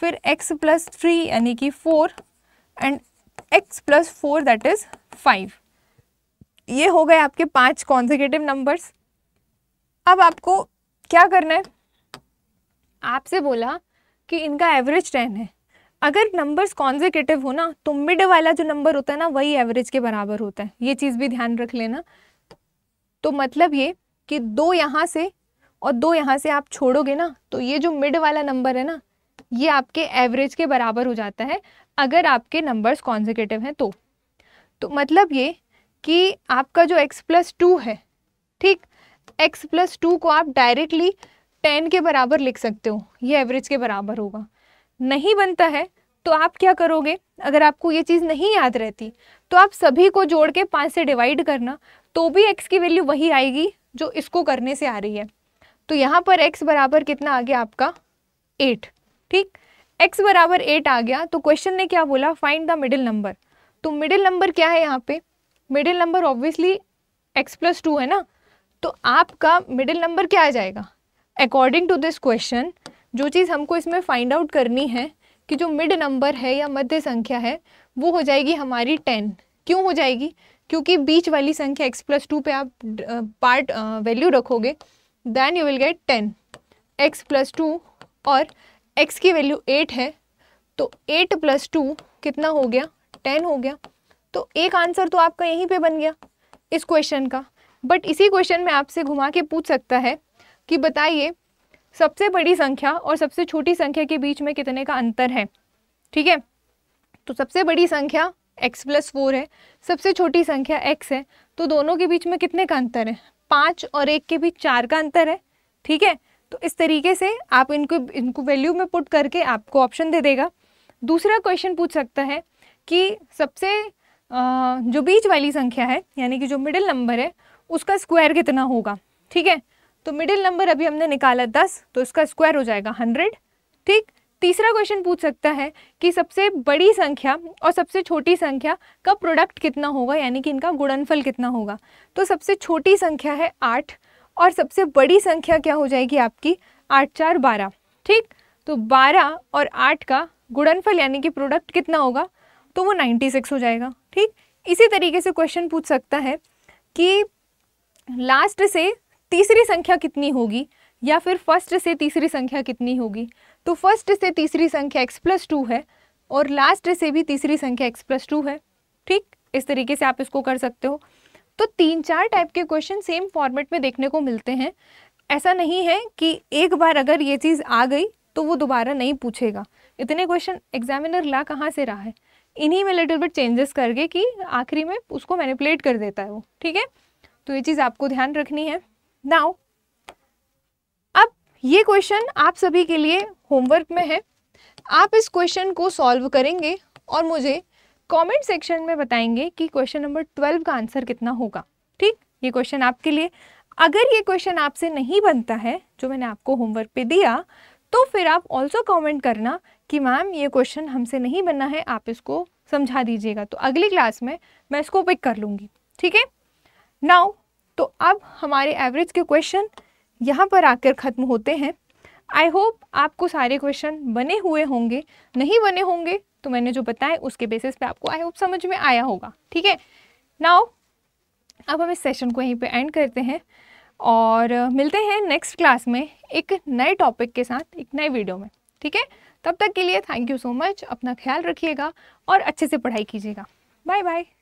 [SPEAKER 1] फिर एक्स प्लस थ्री यानी कि four and x plus four that is five ये हो गए आपके पांच कॉन्जिकेटिव नंबर्स अब आपको क्या करना है आपसे बोला कि इनका एवरेज टेन है अगर नंबर्स कॉन्जिकेटिव हो ना तो मिड वाला जो नंबर होता है ना वही एवरेज के बराबर होता है ये चीज़ भी ध्यान रख लेना तो मतलब ये कि दो यहाँ से और दो यहाँ से आप छोड़ोगे ना तो ये जो मिड वाला नंबर है ना ये आपके एवरेज के बराबर हो जाता है अगर आपके नंबर्स कॉन्जिकेटिव हैं तो तो मतलब ये कि आपका जो x प्लस टू है ठीक x प्लस टू को आप डायरेक्टली टेन के बराबर लिख सकते हो ये एवरेज के बराबर होगा नहीं बनता है तो आप क्या करोगे अगर आपको ये चीज़ नहीं याद रहती तो आप सभी को जोड़ के पाँच से डिवाइड करना तो भी एक्स की वैल्यू वही आएगी जो इसको करने से आ रही है तो यहाँ पर एक्स बराबर कितना आ गया आपका एट ठीक एक्स बराबर एट आ गया तो क्वेश्चन ने क्या बोला फाइंड द मिडिल नंबर तो मिडिल नंबर क्या है यहाँ पे middle number obviously x plus two है ना तो आपका मिडिल नंबर क्या आ जाएगा अकॉर्डिंग टू दिस क्वेश्चन जो चीज़ हमको इसमें फाइंड आउट करनी है कि जो मिड नंबर है या मध्य संख्या है वो हो जाएगी हमारी टेन क्यों हो जाएगी क्योंकि बीच वाली संख्या एक्स प्लस टू पे आप पार्ट वैल्यू रखोगे then you will get ten x plus two और एक्स की वैल्यू एट है तो एट प्लस टू कितना हो गया टेन हो गया तो एक आंसर तो आपका यहीं पे बन गया इस क्वेश्चन का बट इसी क्वेश्चन में आपसे घुमा के पूछ सकता है कि बताइए सबसे बड़ी संख्या और सबसे छोटी संख्या के बीच में कितने का अंतर है ठीक है तो सबसे बड़ी संख्या x प्लस फोर है सबसे छोटी संख्या x है तो दोनों के बीच में कितने का अंतर है पाँच और एक के बीच चार का अंतर है ठीक है तो इस तरीके से आप इनको इनको वैल्यू में पुट करके आपको ऑप्शन दे देगा दूसरा क्वेश्चन पूछ सकता है कि सबसे जो बीच वाली संख्या है यानी कि जो मिडिल नंबर है उसका स्क्वायर कितना होगा ठीक है तो मिडिल नंबर अभी हमने निकाला दस तो इसका स्क्वायर हो जाएगा हंड्रेड ठीक तीसरा क्वेश्चन पूछ सकता है कि सबसे बड़ी संख्या और सबसे छोटी संख्या का प्रोडक्ट कितना होगा यानी कि इनका गुणनफल कितना होगा तो सबसे छोटी संख्या है आठ और सबसे बड़ी संख्या क्या हो जाएगी आपकी आठ चार बारह ठीक तो बारह और आठ का गुणनफल यानी कि प्रोडक्ट कितना होगा तो वो नाइन्टी सिक्स हो जाएगा ठीक इसी तरीके से क्वेश्चन पूछ सकता है कि लास्ट से तीसरी संख्या कितनी होगी या फिर फर्स्ट से तीसरी संख्या कितनी होगी तो फर्स्ट से तीसरी संख्या एक्स प्लस टू है और लास्ट से भी तीसरी संख्या एक्स प्लस टू है ठीक इस तरीके से आप इसको कर सकते हो तो तीन चार टाइप के क्वेश्चन सेम फॉर्मेट में देखने को मिलते हैं ऐसा नहीं है कि एक बार अगर ये चीज़ आ गई तो वो दोबारा नहीं पूछेगा इतने क्वेश्चन एग्जामिनर ला कहाँ से रहा है इन्हीं में लिटिल बिट चेंजेस करके कि आखिरी में उसको मैनिपुलेट कर देता है वो ठीक है तो ये चीज़ आपको ध्यान रखनी है नाउ अब ये क्वेश्चन आप सभी के लिए होमवर्क में है आप इस क्वेश्चन को सॉल्व करेंगे और मुझे कमेंट सेक्शन में बताएंगे कि क्वेश्चन नंबर ट्वेल्व का आंसर कितना होगा ठीक ये क्वेश्चन आपके लिए अगर ये क्वेश्चन आपसे नहीं बनता है जो मैंने आपको होमवर्क पे दिया तो फिर आप ऑल्सो कमेंट करना कि मैम ये क्वेश्चन हमसे नहीं बनना है आप इसको समझा दीजिएगा तो अगली क्लास में मैं इसको पिक कर लूँगी ठीक है नाउ तो अब हमारे एवरेज के क्वेश्चन यहाँ पर आकर ख़त्म होते हैं आई होप आपको सारे क्वेश्चन बने हुए होंगे नहीं बने होंगे तो मैंने जो बताया उसके बेसिस पे आपको आई होप समझ में आया होगा ठीक है नाउ अब हम इस सेशन को यहीं पे एंड करते हैं और मिलते हैं नेक्स्ट क्लास में एक नए टॉपिक के साथ एक नए वीडियो में ठीक है तब तक के लिए थैंक यू सो मच अपना ख्याल रखिएगा और अच्छे से पढ़ाई कीजिएगा बाय बाय